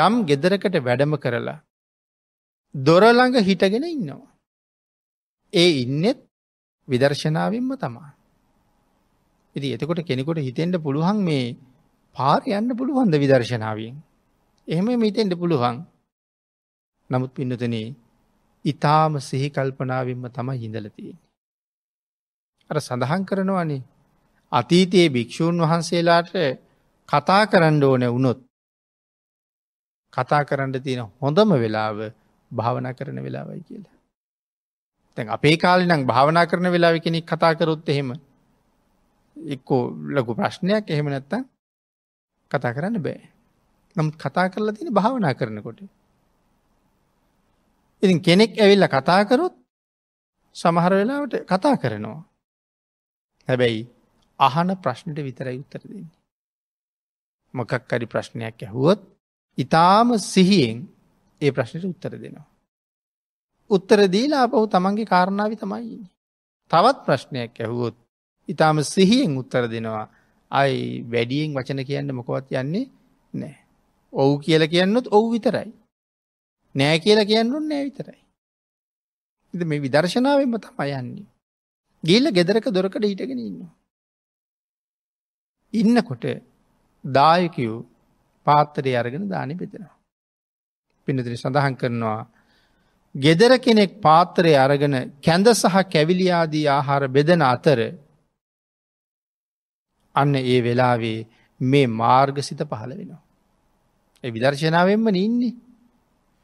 Speaker 1: යම් ගෙදරකට වැඩම කරලා. දොරළඟ හිටගෙන ඉන්නවා. ඒ ඉන්නෙත් විදර්ශනාවෙන්ම තමා. ඉතින් එතකොට කෙනෙකුට හිතෙන්න පුළුවන් මේ පාර යන්න පුළුවන් ද විදර්ශනාවෙන්. එහෙම හිතෙන්න පුළුවන්. නමුත් පින්නතනේ ඊ타ම සිහි කල්පනාවෙන්ම තමයි ඉඳලා තියෙන්නේ. අර සඳහන් කරනවානේ අතීතයේ භික්ෂූන් වහන්සේලාට කතා කරන්න ඕන වුණොත් කතා කරන්න තියෙන හොඳම වෙලාව භාවනා කරන වෙලාවයි කියලා. තැන් අපේ කාලේ නම් භාවනා කරන වෙලාව කෙනෙක් කතා කරොත් එහෙම එක්කෝ ලොකු ප්‍රශ්නයක් එහෙම නැත්තම් කතා කරන්න බෑ. නමුත් කතා කරලා තියෙන භාවනා කරනකොට. ඉතින් කෙනෙක් ඇවිල්ලා කතා කරොත් සමහර වෙලාවට කතා කරනවා. හැබැයි අහන ප්‍රශ්නට විතරයි උත්තර දෙන්නේ. මොකක් හරි ප්‍රශ්නයක් ඇහුවොත් ඊටාම සිහියෙන් ඒ ප්‍රශ්නට උත්තර දෙනවා. උත්තර දීලා අපහු තමන්ගේ කාරණාව තමයි ඉන්නේ. තවත් ප්‍රශ්නයක් ඇහුවොත් ඉතාම සිහියෙන් උත්තර දෙනවා අයි වැඩියෙන් වචන කියන්න මොකවත් යන්නේ නෑ. ඔවු කියල කියන්නත් ඔවු විතරයි. නෑ කියලා කියන්නුන් නෑ විතරයි. ඉද මේ විදර්ශනාවෙන්ම තම යන්නේ. ගිල්ල ගෙදරක දොරකට හිටගෙන ඉන්නවා. ඉන්නකොට දායකයු පාත්තරය අරගෙන දානි පෙතෙනවා. පිනතින සඳහන් කරනවා ගෙදර කෙනෙක් පාත්‍රය අරගෙන කැඳ සහ කැවිලියාදී ආහාර බෙදන අතර අන්න ඒ වෙලාවේ මේ මාර්ගසිත පහළ වෙනවා. ඒ විදර්ශනාවෙන්ම නඉන්නේ.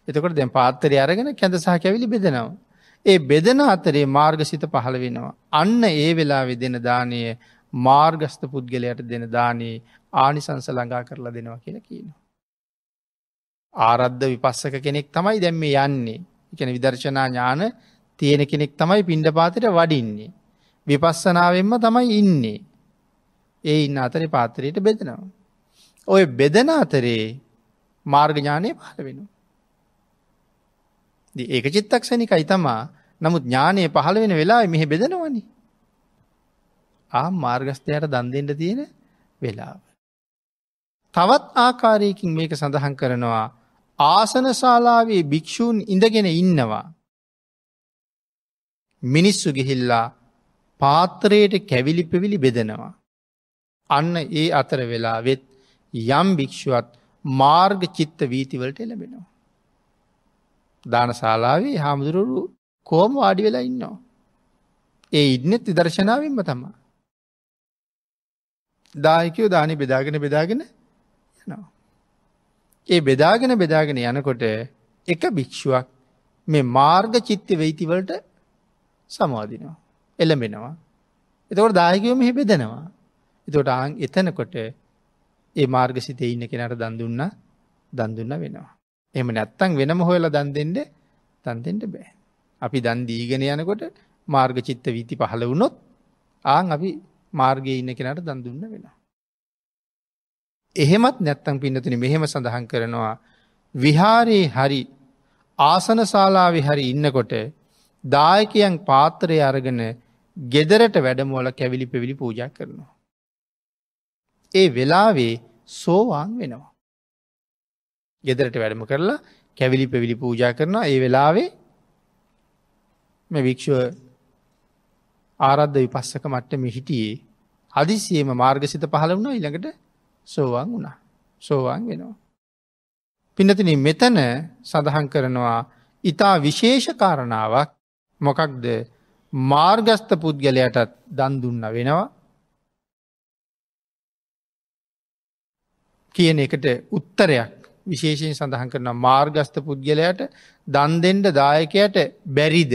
Speaker 1: එතකට දැන් පාත්තරය අරගෙන කැඳ සහ කැවිලි බෙදෙනවා. ඒ බෙදෙන අතරේ මාර්ගසිත පහළ වෙනවා. අන්න ඒ වෙලා වෙදෙන දානය මාර්ගස්ත පුද්ගලයට දෙන දානයේ ආනිසංස ළඟා කරලා දෙනවා කියලා කියනවා. ආරද්ධ විපස්සක කෙනෙක් තමයි දැම්ම යන්නේ එකන විදර්ශනා ඥාන තියෙන කෙනෙක් තමයි පිණ්ඩපාතයට වඩින්නේ. විපස්සනාවෙන්ම තමයි ඉන්නේ. ඒ ඉන්න අතරේ පාතරයට බෙදෙනවා. ඔය බෙදෙන අතරේ මාර්ගඥානය පහළ වෙන. ඒක චිත්තක්ෂණික අයිතමා නමුත් ඥානය පහළ වෙන වෙලා මෙහෙ බෙදෙනවනි. ආ මාර්ගස්ථයට දන්දෙන්ට තියෙන වෙලාව. තවත් ආකාරයකින් මේක සඳහන් කරනවා ආසන ශාලාවේ භික්‍ෂූන් ඉඳගෙන ඉන්නවා. මිනිස්සු ගිහිල්ලා පාත්‍රයට කැවිලි පෙවිලි බෙදෙනවා. අන්න ඒ අතර වෙලාවෙත් යම් භික්‍ෂුවත් මාර්ග චිත්ත වීතිවලට එළබෙනවා. දානශාලාවේ හාමුදුරුවරු කෝම වාඩි වෙලා ඉන්නවා. ඒ ඉඩනෙත් විදර්ශනාවෙන්ම තමා. දායකයෝ දානි බෙදාගෙන බෙදාගෙන යනවා. ඒ බෙදාගෙන බෙදාගෙන යනකොට එක භික්‍ෂුවක් මේ මාර්ග චිත්ත වෙයිතිවලට සමාධිනවා. එළඹෙනවා. එතකොට දායකයෝ මෙහි බෙදෙනවා. එතොට ආං එතනකොට ඒ මාර්ග සිතේ ඉන්න කෙනට දන්දුන්න දන්දුන්න වෙනවා. එම නැත්තං වෙනම හොයලා දන් දෙෙන්ට තන්තෙන්ට බෑ. අපි දන් දීගෙන යනකොට මාර්ග චිත්ත වීති පහළ වුණොත් ආං අපි මාර්ගය ඉන්න කෙනට දන්දුන්න වෙනවා. එහෙමත් නැත්තං පින්නතුන මෙහෙම සඳහන් කරනවා විහාරයේ හරි ආසන ශාලාවි හරි ඉන්නකොට දායකයන් පාත්‍රය අරගෙන ගෙදරට වැඩමෝල කැවිලි පෙවිලි පූජා කරනවා. ඒ වෙලාවේ සෝවාන් වෙනවා. ගෙදරට වැඩම කරලා කැවිලි පෙවිලි පූජා කරනවා ඒ වෙලාවේ මෙ වික්ෂුව ආරද්ධ විපස්සක මට්ට මිහිටියේ හදිසියම මාර්ගසිත පහළ වුණා ඉළඟට සෝවාන් වුණා සෝවාන් වෙනවා. පිනතින මෙතන සඳහන් කරනවා ඉතා විශේෂකාරණාවක් මොකක්ද මාර්ගස්ත පුද්ගලයටත් දන්දුන්න වෙනවා කියන එකට උත්තරයක් විශේෂයෙන් සඳහන් කරන මාර්ගස්ත පුද්ගලයට දන්දෙන්ඩ දායකයට බැරිද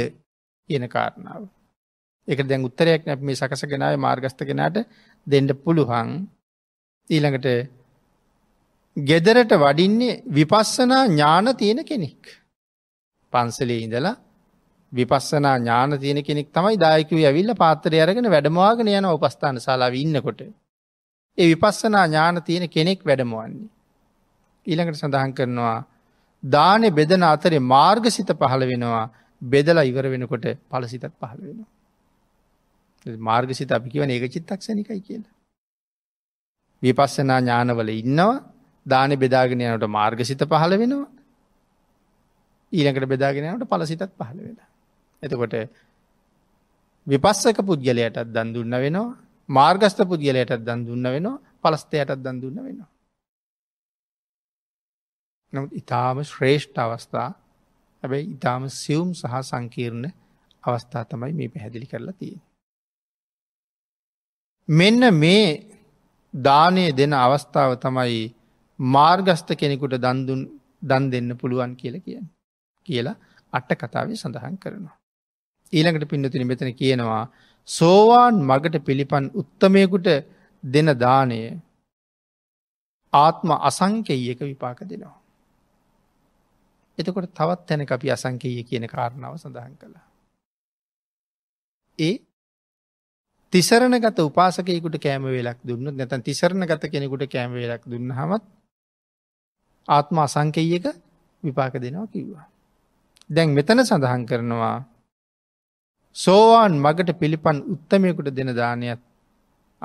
Speaker 1: කියන කාරණාව. එක දැන් උත්තරයක් නැ මේ සකසගෙනාව මාර්ගස්ත කෙනාට දෙන්ඩ පුළුහන් ඊළඟට ගෙදරට වඩින්නේ විපස්සනා ඥාන තියෙන කෙනෙක්. පන්සලේ ඉඳලා විපස්සනා ඥාන තියෙන කෙනෙක් තමයි දායකව ඇවිල්ල පාත්තරය අරගෙන වැඩමවාගෙන යන උපස්ථාන සලාව ඉන්නකොට. ඒ විපස්සනා ඥාන තියෙන කෙනෙක් වැඩමවන්නේ. ඊළඟට සඳහන් කරනවා දානෙ බෙදන අතරේ මාර්ගසිත පහළ වෙනවා බෙදලා ඉවර වෙනකොට පලසිතත් පහළ වෙනවා. මාර්ගසිත අපි කියවන ඒක චිත්තක්ෂණිකයි කියලා. විපස්සනා ඥානවල ඉන්නවා දානෙ බෙදාගෙන යනට මාර්ගසිත පහළ වෙනවා. ඊළඟට බෙදාගෙන යනට පලසිතත් පහළ වෙලා. එතකොට විපස්සක පුද්ගලයටත් දන් දුන්න වෙනවා මාර්ගස්ත පුද්ගලයටත් දන් දුන්න වෙනවා පලස්තයටත් දන් දුන්න වෙනවා. නමුත් ඉතාම ශ්‍රේෂ්ඨ අවස්ථා හැබැයි ඉතාම සියුම් සහ සංකීර්ණ අවස්ථා තමයි මේ පැහැදිලි කරලා තිය. මෙන්න මේ දානය දෙන අවස්ථාව තමයි මාර්ගස්ත කෙනෙකුට දන්දුන් දන් දෙන්න පුළුවන් කියල කියන්න කියලා අට්ට කතාවේ සඳහන් කරනවා. ඊළඟට පින්නතින මෙතන කියනවා සෝවාන් මගට පිළිපන් උත්තමයකුට දෙන දානය ආත්ම අසංකෙයක විපාක දෙනවා. එතකොට තවත් තැන අපි අසංකේය කියන කාරණාව සඳහන් කළා. ඒ තිසරණ ගත උපාසකයෙකුට කෑම වෙලක් දුන්න නැතන් තිසරණ ගත කෙනෙකුට කෑම වෙලක් දුන්න හමත් ආත්ම අසංකේයක විපාක දෙනවා කිව්වා. දැන් මෙතන සඳහන් කරනවා සෝවාන් මගට පිළිපන් උත්තමයකුට දෙන දානයත්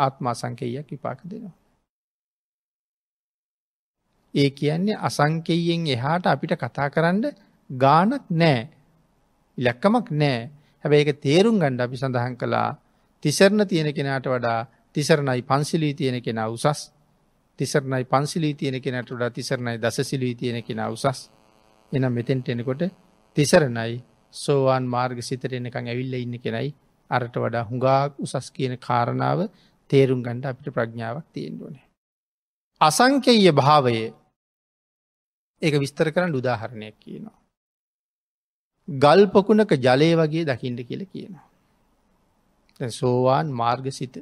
Speaker 1: ආත්මා සංකෙයක් විපාක දෙනවා. ඒ කියන්නේ අසංකෙයෙන් එහාට අපිට කතා කරන්න ගානක් නෑ. ඉලක්කමක් නෑ හැබැ එක තේරුම් ගණ්ඩ අපි සඳහන් කළා තිසරණ තියෙන කෙනට වඩා තිසරණයි පන්සිලී තියෙන කෙන උසස් තිසරණයි පන්සිලී තියෙන කෙනට වඩා තිසරණයි දසසිලී තියෙන කෙන උසස් එනම් මෙතෙන්ට එනකොට තිසරණයි සෝවාන් මාර්ග සිතර එනකං ඇවිල්ල ඉන්න කෙනයි අරට වඩා හුඟාක් උසස් කියන කාරණාව තේරුම් ගණ්ඩ අපිට ප්‍රඥාවක් තියෙන්ඩුවනේ. අසංකෙය භාවය ඒක විස්තර කරන්න උදාහරණයක් කියනවා. ගල්පකුණක ජලය වගේ දකිින්ට කියල කියනවා. සෝවාන් මාර්ග සිත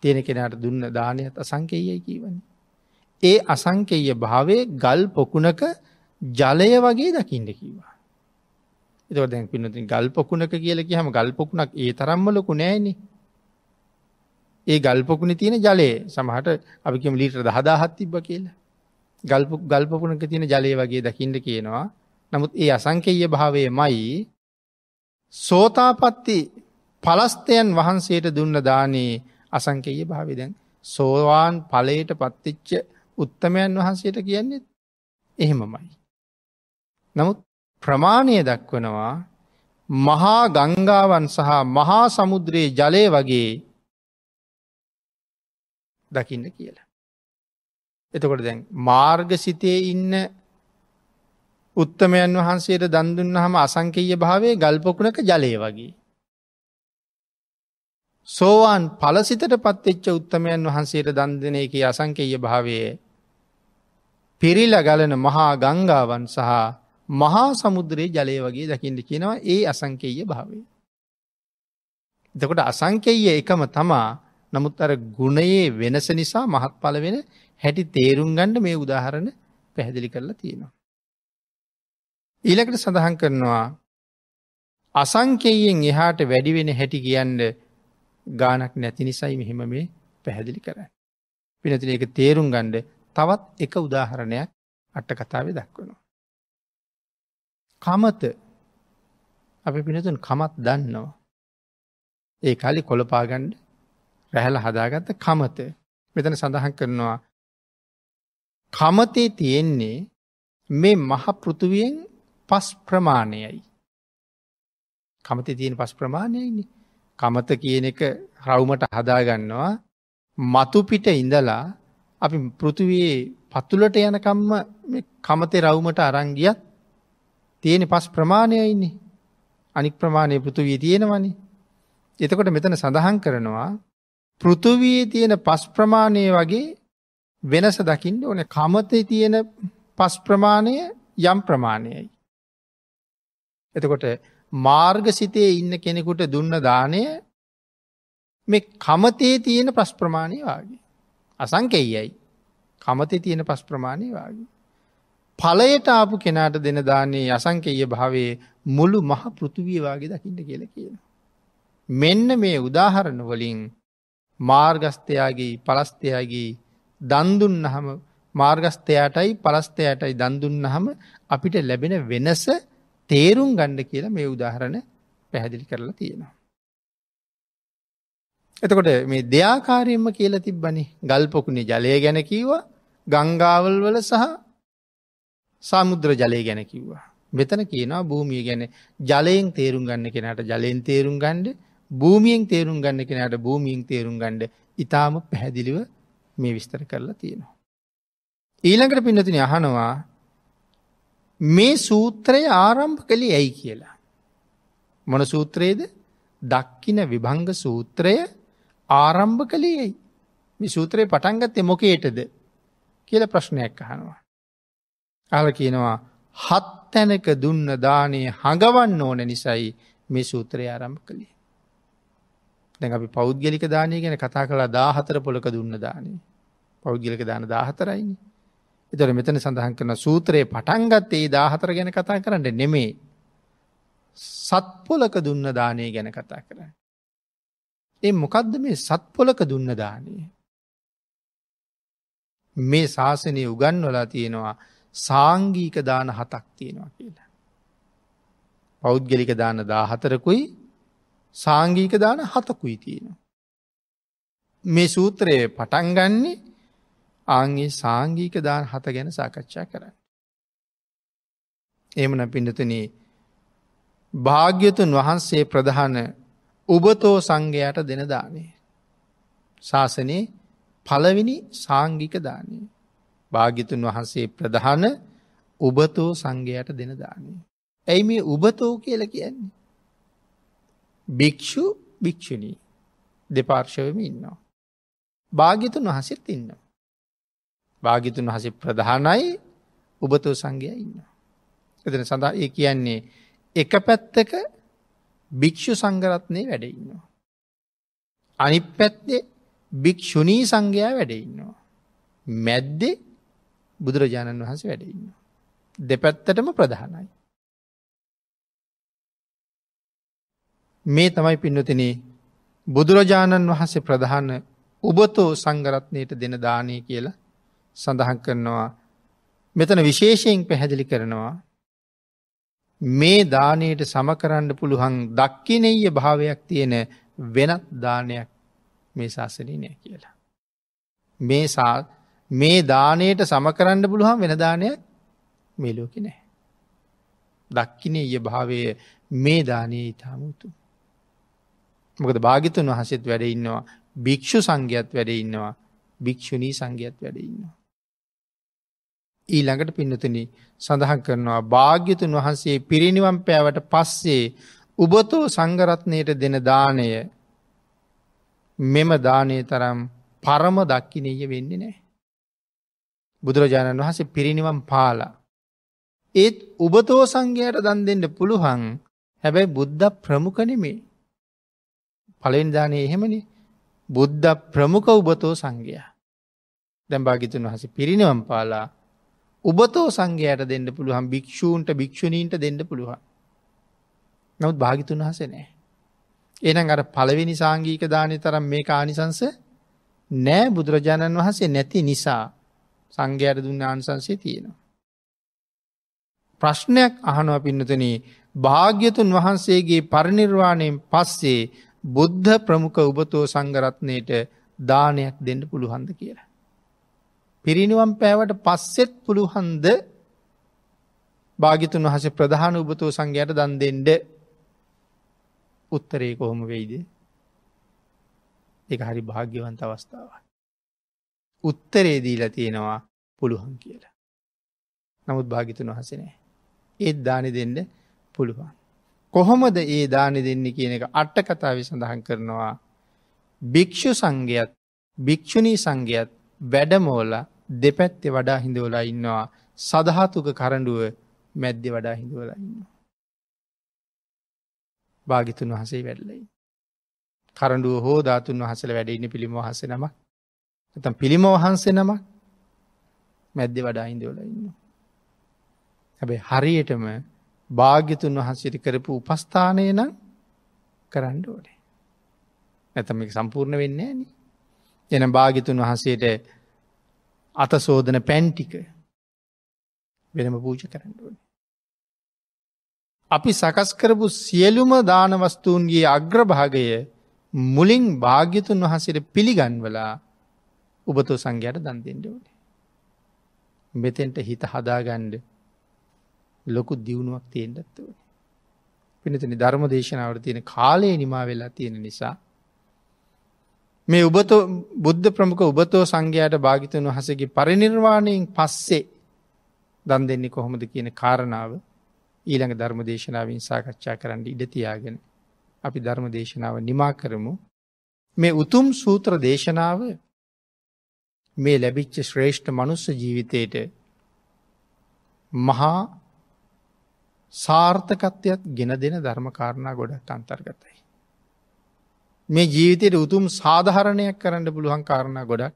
Speaker 1: තියෙන කෙනට දුන්න දානයත් අසංකෙයයි කීවන්නේ. ඒ අසංකෙය භාවේ ගල් පොකුණක ජලය වගේ දකිින්ට කීවා. ඒතකොට දැන් පින්නතින් ගල් පොකුණක කියලා කියහම ගල් පොකුණක් ඒ තරම්ම ලොකු නෑනේ. ඒ ගල් පොකුණේ තියෙන ජලය සමහරට අපි කියමු ලීටර 10000ක් තිබ්බ කියලා. ගල් ගල් පොකුණක තියෙන ජලය වගේ දකින්න කියනවා. නමුත් ඒ අසංකේය භාවයේමයි සෝතාපට්ටි පලස්තයන් වහන්සේට දුන්න දානේ අසංකේය භාවය දැන් සෝවාන් ඵලයට පත්වෙච්ච උත්තමයන් වහන්සේට කියන්නේ එහෙමමයි. නමුත් ප්‍රමාණය දක්වනවා මහා ගංගාවන් සහ මහා සමුද්‍රයේ ජලය වගේ දකින්න කියලා. එතකොට දැන් මාර්ග සිතේ ඉන්න උත්තමයන් වහන්සේට දන්දුන්න හම අසංකීය භාවේ ගල්පොකුණක ජලය වගේ. සෝවාන් පලසිතට පත්වෙච්ච උත්තමයන් වහන්සේට දන්දන එක අසංකීය භාවය පිරිල ගලන මහා ගංගාවන් සහ මහා සමුද්‍රයේ ජලය වගේ දකිින්ට කියනවා ඒ අසංකේය භාවය. එතකොට අසංකේය එකම තමා නමුත් අර ගුණයේ වෙනස නිසා මහත්ඵල වෙන හැටි තේරුම් ගණ්ඩ මේ උදාහරණ පැහැදිලි කරලා තියෙනවා. ඊලකට සඳහන් කරනවා අසංකේයෙන් එහාට වැඩිවෙන හැටි කියන්න ගානක් නැති නිසයි මෙහෙම මේ පැහැදිලි කර. පිනතින එක තේරුම් ගණ්ඩ තවත් එක උදාහරණයක් අට්ට කතාවේ දක්වනවා. කමත අපි පිනතුන් කමත් දන්නවා. ඒ කලි කොළපාගණ්ඩ රැහැල හදාගත්ත කමත මෙතන සඳහන් කරනවා. කමතේ තියෙන්නේ මේ මහ පෘතුවියෙන් පස් ප්‍රමාණයයි. කමති තියෙන පස් ප්‍රමාණයයිනි කමත කියන එක රවුමට හදාගන්නවා මතුපිට ඉඳලා අපි පෘතුවයේ පතුලට යනකම්ම කමතේ රවුමට අරංගියත් තියෙන පස් ප්‍රමාණයයින්නේ. අනික් ප්‍රමාණය පෘථුවිය තියෙනවනේ. එතකොට මෙතන සඳහන් කරනවා පෘථුවියේ තියෙන පස් ප්‍රමාණය වගේ වෙනස දකින්න ඕන කමතේ තියෙන පස් ප්‍රමාණය යම් ප්‍රමාණයයි. එතකොට මාර්ගසිතේ ඉන්න කෙනෙකුට දුන්න දානය මේ කමතේ තියෙන ප්‍රස් ප්‍රමාණය වගේ. අසංකෙයයි. කමතේ තියෙන පස් ප්‍රමාණය වගේ. පලයට ආපු කෙනාට දෙන දානයේ අසංකේය භාවයේ මුළු මහ පෘතිවීවාගේ දකිට කියල කියන. මෙන්න මේ උදාහරණ වලින් මාර්ගස්තයාගේ පලස්තයාගේ දන්දුන්නහම මාර්ගස්තයාටයි පලස්තයාටයි දන්දුන්නහම අපිට ලැබෙන වෙනස තේරුම් ගණ්ඩ කියලා මේ උදාහරණ පැහැදිලි කරලා තියෙනවා. එතකොට මේ දෙයාකාරයෙන්ම කියලා තිබ්බනි ගල්පොකුණේ ජලය ගැන කීවා ගංගාවල් වල සහ සාමුද්‍ර ජලය ගැන කිව්වා. මෙතන කියනවා භූමිය ගැන ජලයෙන් තේරුම් ගන්න කෙනට ජලයෙන් තේරුම් ගණ්ඩ භූමියෙන් තේරුම් ගන්න කෙනට භූමියෙන් තේරුම් ගණ්ඩ ඉතාම පැහැදිලිව මේ විස්තර කරලා තියෙනවා. ඊළඟට පින්නතින අහනවා මේ සූත්‍රය ආරම්භ කළේ ඇයි කියලා. මොන සූත්‍රයේද දක්කින විභංග සූත්‍රය ආරම්භ කළේ ඇයි. මේ සූත්‍රයේ පටන්ගත් එමොකේටද කියල ප්‍රශ්නයක් අහනවා. අල කියනවා හත් තැනක දුන්න දානයේ හඟවන්න ඕන නිසයි මේ සූත්‍රය ආරම්භ කළේ. දැන් අපි පෞද්ගලික දානය ගැන කතා කලා දාහතර පොලක දුන්න දානය පෞද්ගලික දාන දාහතරයිනි. එතොට මෙතන සඳහන් කරන සූත්‍රයේ පටන්ගත් ඒ දාහතර ගැන කතා කරන්න නෙමේ. සත්පොලක දුන්න දානය ගැන කතා කර. ඒ මොකක්ද මේ සත්පොලක දුන්න දානය. මේ ශාසනය උගන්වලා තියෙනවා සාංගීක දාන හතක් තියෙනවා කියලා. පෞද්ගලික දාන දා හතරකුයි සාංගීක දාන හතකුයි තියෙනවා. මේ සූත්‍රයේ පටන් ගන්නේ ආංගේ සාංගීක දාන හත ගැන සාකච්ඡා කරන්න. එමන පිඩතුන භාග්‍යතුන් වහන්සේ ප්‍රධාන උබතෝ සංඝයට දෙන දානේ. ශාසනයේ පළවෙනි සාංගික දානය. භාගිතුන් වහන්සේ ප්‍රධාන උබතෝ සංඝයට දෙන දානය. ඇයි මේ උබතෝ කියල කියන්නේ. භික්‍ෂු භික්‍ෂුණී දෙපාර්ශවම ඉන්නවා. භාගිතුන් වහසෙත් ඉන්න. භාගිතුන් වහසේ ප්‍රධානයි උබතෝ සංඝය ඉන්න. එතන සඳහා ඒ කියන්නේ එක පැත්තක භික්‍ෂු සංගරත්නය වැඩඉන්නවා. අනිත් පැත්තේ භික්‍ෂුණී සංඝයා වැඩඉන්නවා. මැද්දේ බුදුරජාණන් වහන්සේ වැඩඉන්න. දෙපැත්තටම ප්‍රධානයි. මේ තමයි පින්නතින බුදුරජාණන් වහන්සේ ප්‍රධාන උබතෝ සංගරත්නයට දෙන දානය කියලා සඳහන් කරනවා මෙතන විශේෂයෙන් පැහැදිලි කරනවා මේ දානයට සමකරන්න පුළුවන් දක්කිනෙය භාවයක් තියෙන වෙනත් දානයක් මේ ශාසනී නෑ කියලා. මේ සා මේ දානයට සමකරන්න පුළුවන් වෙන දානයක් මේ ලෝකෙ නෑ. දක්කිනේ ය භාවය මේ දානය ඉතාමුතු. මොකද භාගිතුන් වහසෙත් වැඩ ඉන්නවා භික්‍ෂු සංඝයත් වැඩ ඉන්නවා භික්‍ෂුණී සංඝයත් වැඩ ඉන්නවා. ඊළඟට පින්නතුනි සඳහන් කරනවා භාග්‍යතුන් වහන්සේ පිරිනිවම් පෑවට පස්සේ උබතෝ සංගරත්නයට දෙන දානය මෙම දානය තරම් පරම දක්කිනෙය වෙන්නේ නෑ. බුදුරජාණන් වහන්සේ පිරිනිවන් පාලා. ඒත් උබතෝ සංඝයට දන් දෙන්න පුළුවන් හැබැයි බුද්ධ ප්‍රමුඛ නෙමේ. පළවෙනි දානේ එහෙමනේ. බුද්ධ ප්‍රමුඛ උබතෝ සංඝයා. දැන් භාග්‍යතුන් වහන්සේ පිරිනිවන් පාලා උබතෝ සංඝයට දෙන්න පුළුවන් භික්ෂූන්ට භික්ෂුණීන්ට දෙන්න පුළුවන්. නමුත් භාගිතුන් වහසේ නෑ. එනම් අර පළවෙනි සාංගීක දානය තරම් මේ ආනිසංස නෑ බුදුරජාණන් වහසේ නැති නිසා සංඝයට දුන්න ආනිසංසය තියෙනවා. ප්‍රශ්නයක් අහනුව පින්නතනේ භාග්‍යතුන් වහන්සේගේ පරිනිර්වාණයෙන් පස්සේ බුද්ධ ප්‍රමුඛ උබතෝ සංගරත්නයට දානයක් දෙන්න පුළුහන්ද කියලා. පිරිනිවම් පෑවට පස්සෙත් පුළුහන්ද භාගිතුන් වහස ප්‍රධාන උබතෝ සංඝයට දන් දෙෙන්ඩ උත්තරේ කොහොම වෙයිද. එක හරි භාග්‍යවන්ත අවස්ථාවක්. උත්තරේ දීලා තියෙනවා පුළුවන් කියලා. නමුත් භාගිතුන් වහසේ නෑ. ඒත් දානි දෙන්න පුළුවන්. කොහොමද ඒ දානි දෙන්න කියන එක අට්ට කතාව සඳහන් කරනවා භික්‍ෂු සංගයත් භික්‍ෂුණී සංගයත් වැඩමෝල දෙපැත්තේ වඩා හිඳවලා ඉන්නවා සදහතුක කරඩුව මැද්දෙ වඩා හිඳවලා ඉන්නවා. භාගිතුන් වහසේ වැඩලයි. කරඩුව හෝ ධාතුන් වහසල වැඩඉන්න පිළිම වහසනමක් නැත්නම් පිළිම වහන්සේ නමක් මැද්දේ වඩා ඉඳවල ඉන්නවා. හැබැයි හරියටම භාග්‍යතුන් වහන්සේට කරපු උපස්ථානය නම් කරන්න ඕනේ. නැත්නම් මේක සම්පූර්ණ වෙන්නේ නැහැ නේ. එනම් භාග්‍යතුන් වහන්සේට අතසෝදන පෑන් ටික වෙනම පූජ කරන්න ඕනේ. අපි සකස් කරපු සියලුම දානවස්තුූන්ගේ අග්‍රභාගය මුලින් භාග්‍යතුන් වහන්සේට පිළිගන්වලා උබතෝ සංඝයට දන්තෙන්ට ඕනේ. මෙතෙන්ට හිත හදාගන්ඩ ලොකු දියුණුවක් තියෙන්ටත් ඕනේ. පිනතින ධර්ම දේශනාවට තියෙන කාලයේ නිමා වෙලා තියෙන නිසා. මේ උබතෝ බුද්ධ ප්‍රමුඛ උබතෝ සංඝයාට භාගිතන් වහසගේ පරිනිර්වාණයෙන් පස්සේ දන් දෙන්නේ කොහොමද කියන කාරණාව ඊළඟ ධර්ම දේශනාවෙන් සාකච්ඡා කරන්න ඉඩ තියාගෙන අපි ධර්ම දේශනාව නිමා කරමු මේ උතුම් සූත්‍ර දේශනාව මේ ලැබිච්ච ශ්‍රේෂ්ඨ මනුස්ස ජීවිතයට මහා සාර්ථකත්වයක් ගෙන දෙන ධර්මකාරණා ගොඩක් අන්තර්ගතයි. මේ ජීවිතයට උතුම් සාධහරණයක් කරන්න පුළුවන් කාරණ ගොඩක්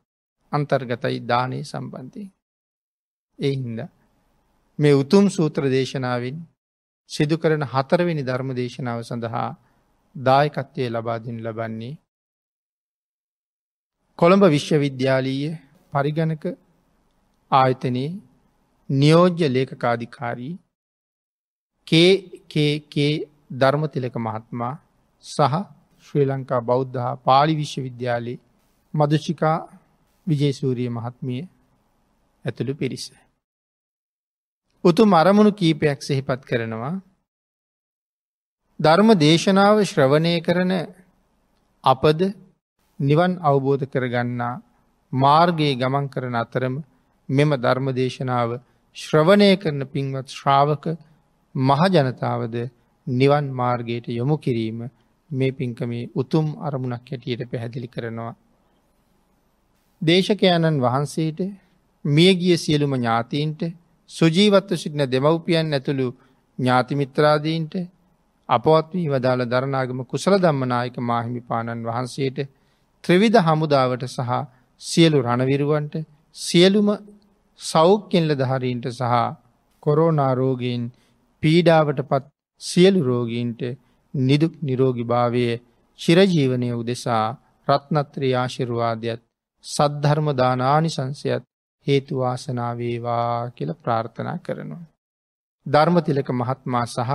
Speaker 1: අන්තර්ගතයි දානය සම්බන්ධය. ඒ හින්ද මේ උතුම් සූත්‍ර දේශනාවෙන් සිදු කරන හතරවෙනි ධර්ම දේශනාව සඳහා දායකත්වය ලබාදින් ලබන්නේ කොළඹ විශ්වවිද්‍යාලීය පරිගණක ආයතනයේ නියෝජ්‍ය ලේකකාධිකාරී කේකේ ධර්මතිලක මහත්මා සහ ශ්‍රී ලංකා බෞද්ධ පාලි විශ්වවිද්‍යාලයේ මදුෂිකා විජේසූරිය මහත්මිය ඇතුළු පිරිස. උතු මරමුණු කීපයක් සෙහිපත් කරනවා ධර්ම දේශනාව ශ්‍රවණය කරන අපද නිවන් අවබෝධ කරගන්නා මාර්ගයේ ගමන් කරන අතරම මෙම ධර්මදේශනාව ශ්‍රවණය කරන පින්වත් ශ්‍රාවක මහජනතාවද නිවන් මාර්ගයට යොමු කිරීම මේ පින්කමේ උතුම් අරමුණක් හැටියට පැහැදිලි කරනවා. දේශකයණන් වහන්සේට මියගිය සියලුම ඥාතීන්ට සුජීවත්ව සිටින දෙමව්පියන් ඇතුළු ඥාතිමිත්‍රාදීන්ට අපවත් වී වදාළ දරණාගම කුසල ධම්මනායක මාහිමි පාණන් වහන්සේට ත්‍රිවිධ හමුදාවට සහ සියලු රණවිරුවන්ට සියලුම සෞඛ්‍යෙන්ල දහරීන්ට සහ කොරෝනාරෝගයෙන් පීඩාවට පත් සියලු රෝගීන්ට නිදුක් නිරෝගි භාවය චිරජීවනය උදෙසා රත්නත්‍රී ආශිරවාදයත් සද්ධර්මදානානි සංසයත් හේතුවාසනාවේවා කියල ප්‍රාර්ථනා කරනවා. ධර්මතිලක මහත්මා සහ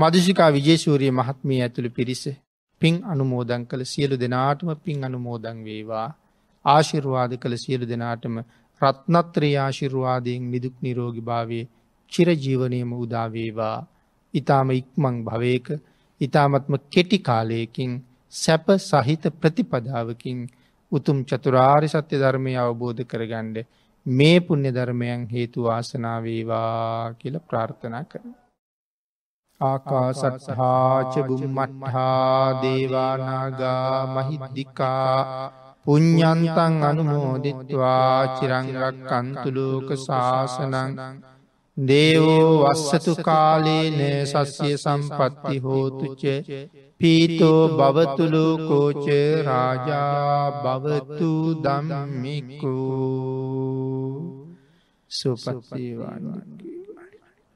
Speaker 1: මදිසිකා විජේශූරී මහත්මී ඇතුළු පිරිසේ පින් අනුමෝදන් කළ සියලු දෙනාටම පින් අනුමෝදන් වේවා ආශිර්වාද කළ සියලු දෙනාටම රත්නත්‍රී ආශිර්වාදයෙන් මිදුක් නිරෝගි භාවේ චිරජීවනයම උදාවේවා ඉතාම ඉක්මං භවයක ඉතාමත්ම කෙටි කාලයකින් සැප සහිත ප්‍රතිපදාවකින් උතුම් චතුරාරි සත්‍ය ධර්මය අවබෝධ කරගණ්ඩ මේ පුුණ්‍ය ධර්මයන් හේතු වාසනාවේවා කියල ප්‍රාර්ථනා කරන. ආකාසටහාච බුම්මට්හා දේවානාගා මහිද්දිකා පුඤ්ඤන්තං අනුමෝදිත්වා චිරං රක්칸තු ලෝක සාසනං දේවෝ වස්සතු කාලේන සස්්‍ය සම්පත්ති හෝතු ච පීතෝ භවතු ලෝකෝ ච රාජා භවතු ධම්මිකෝ සුපත් වේවා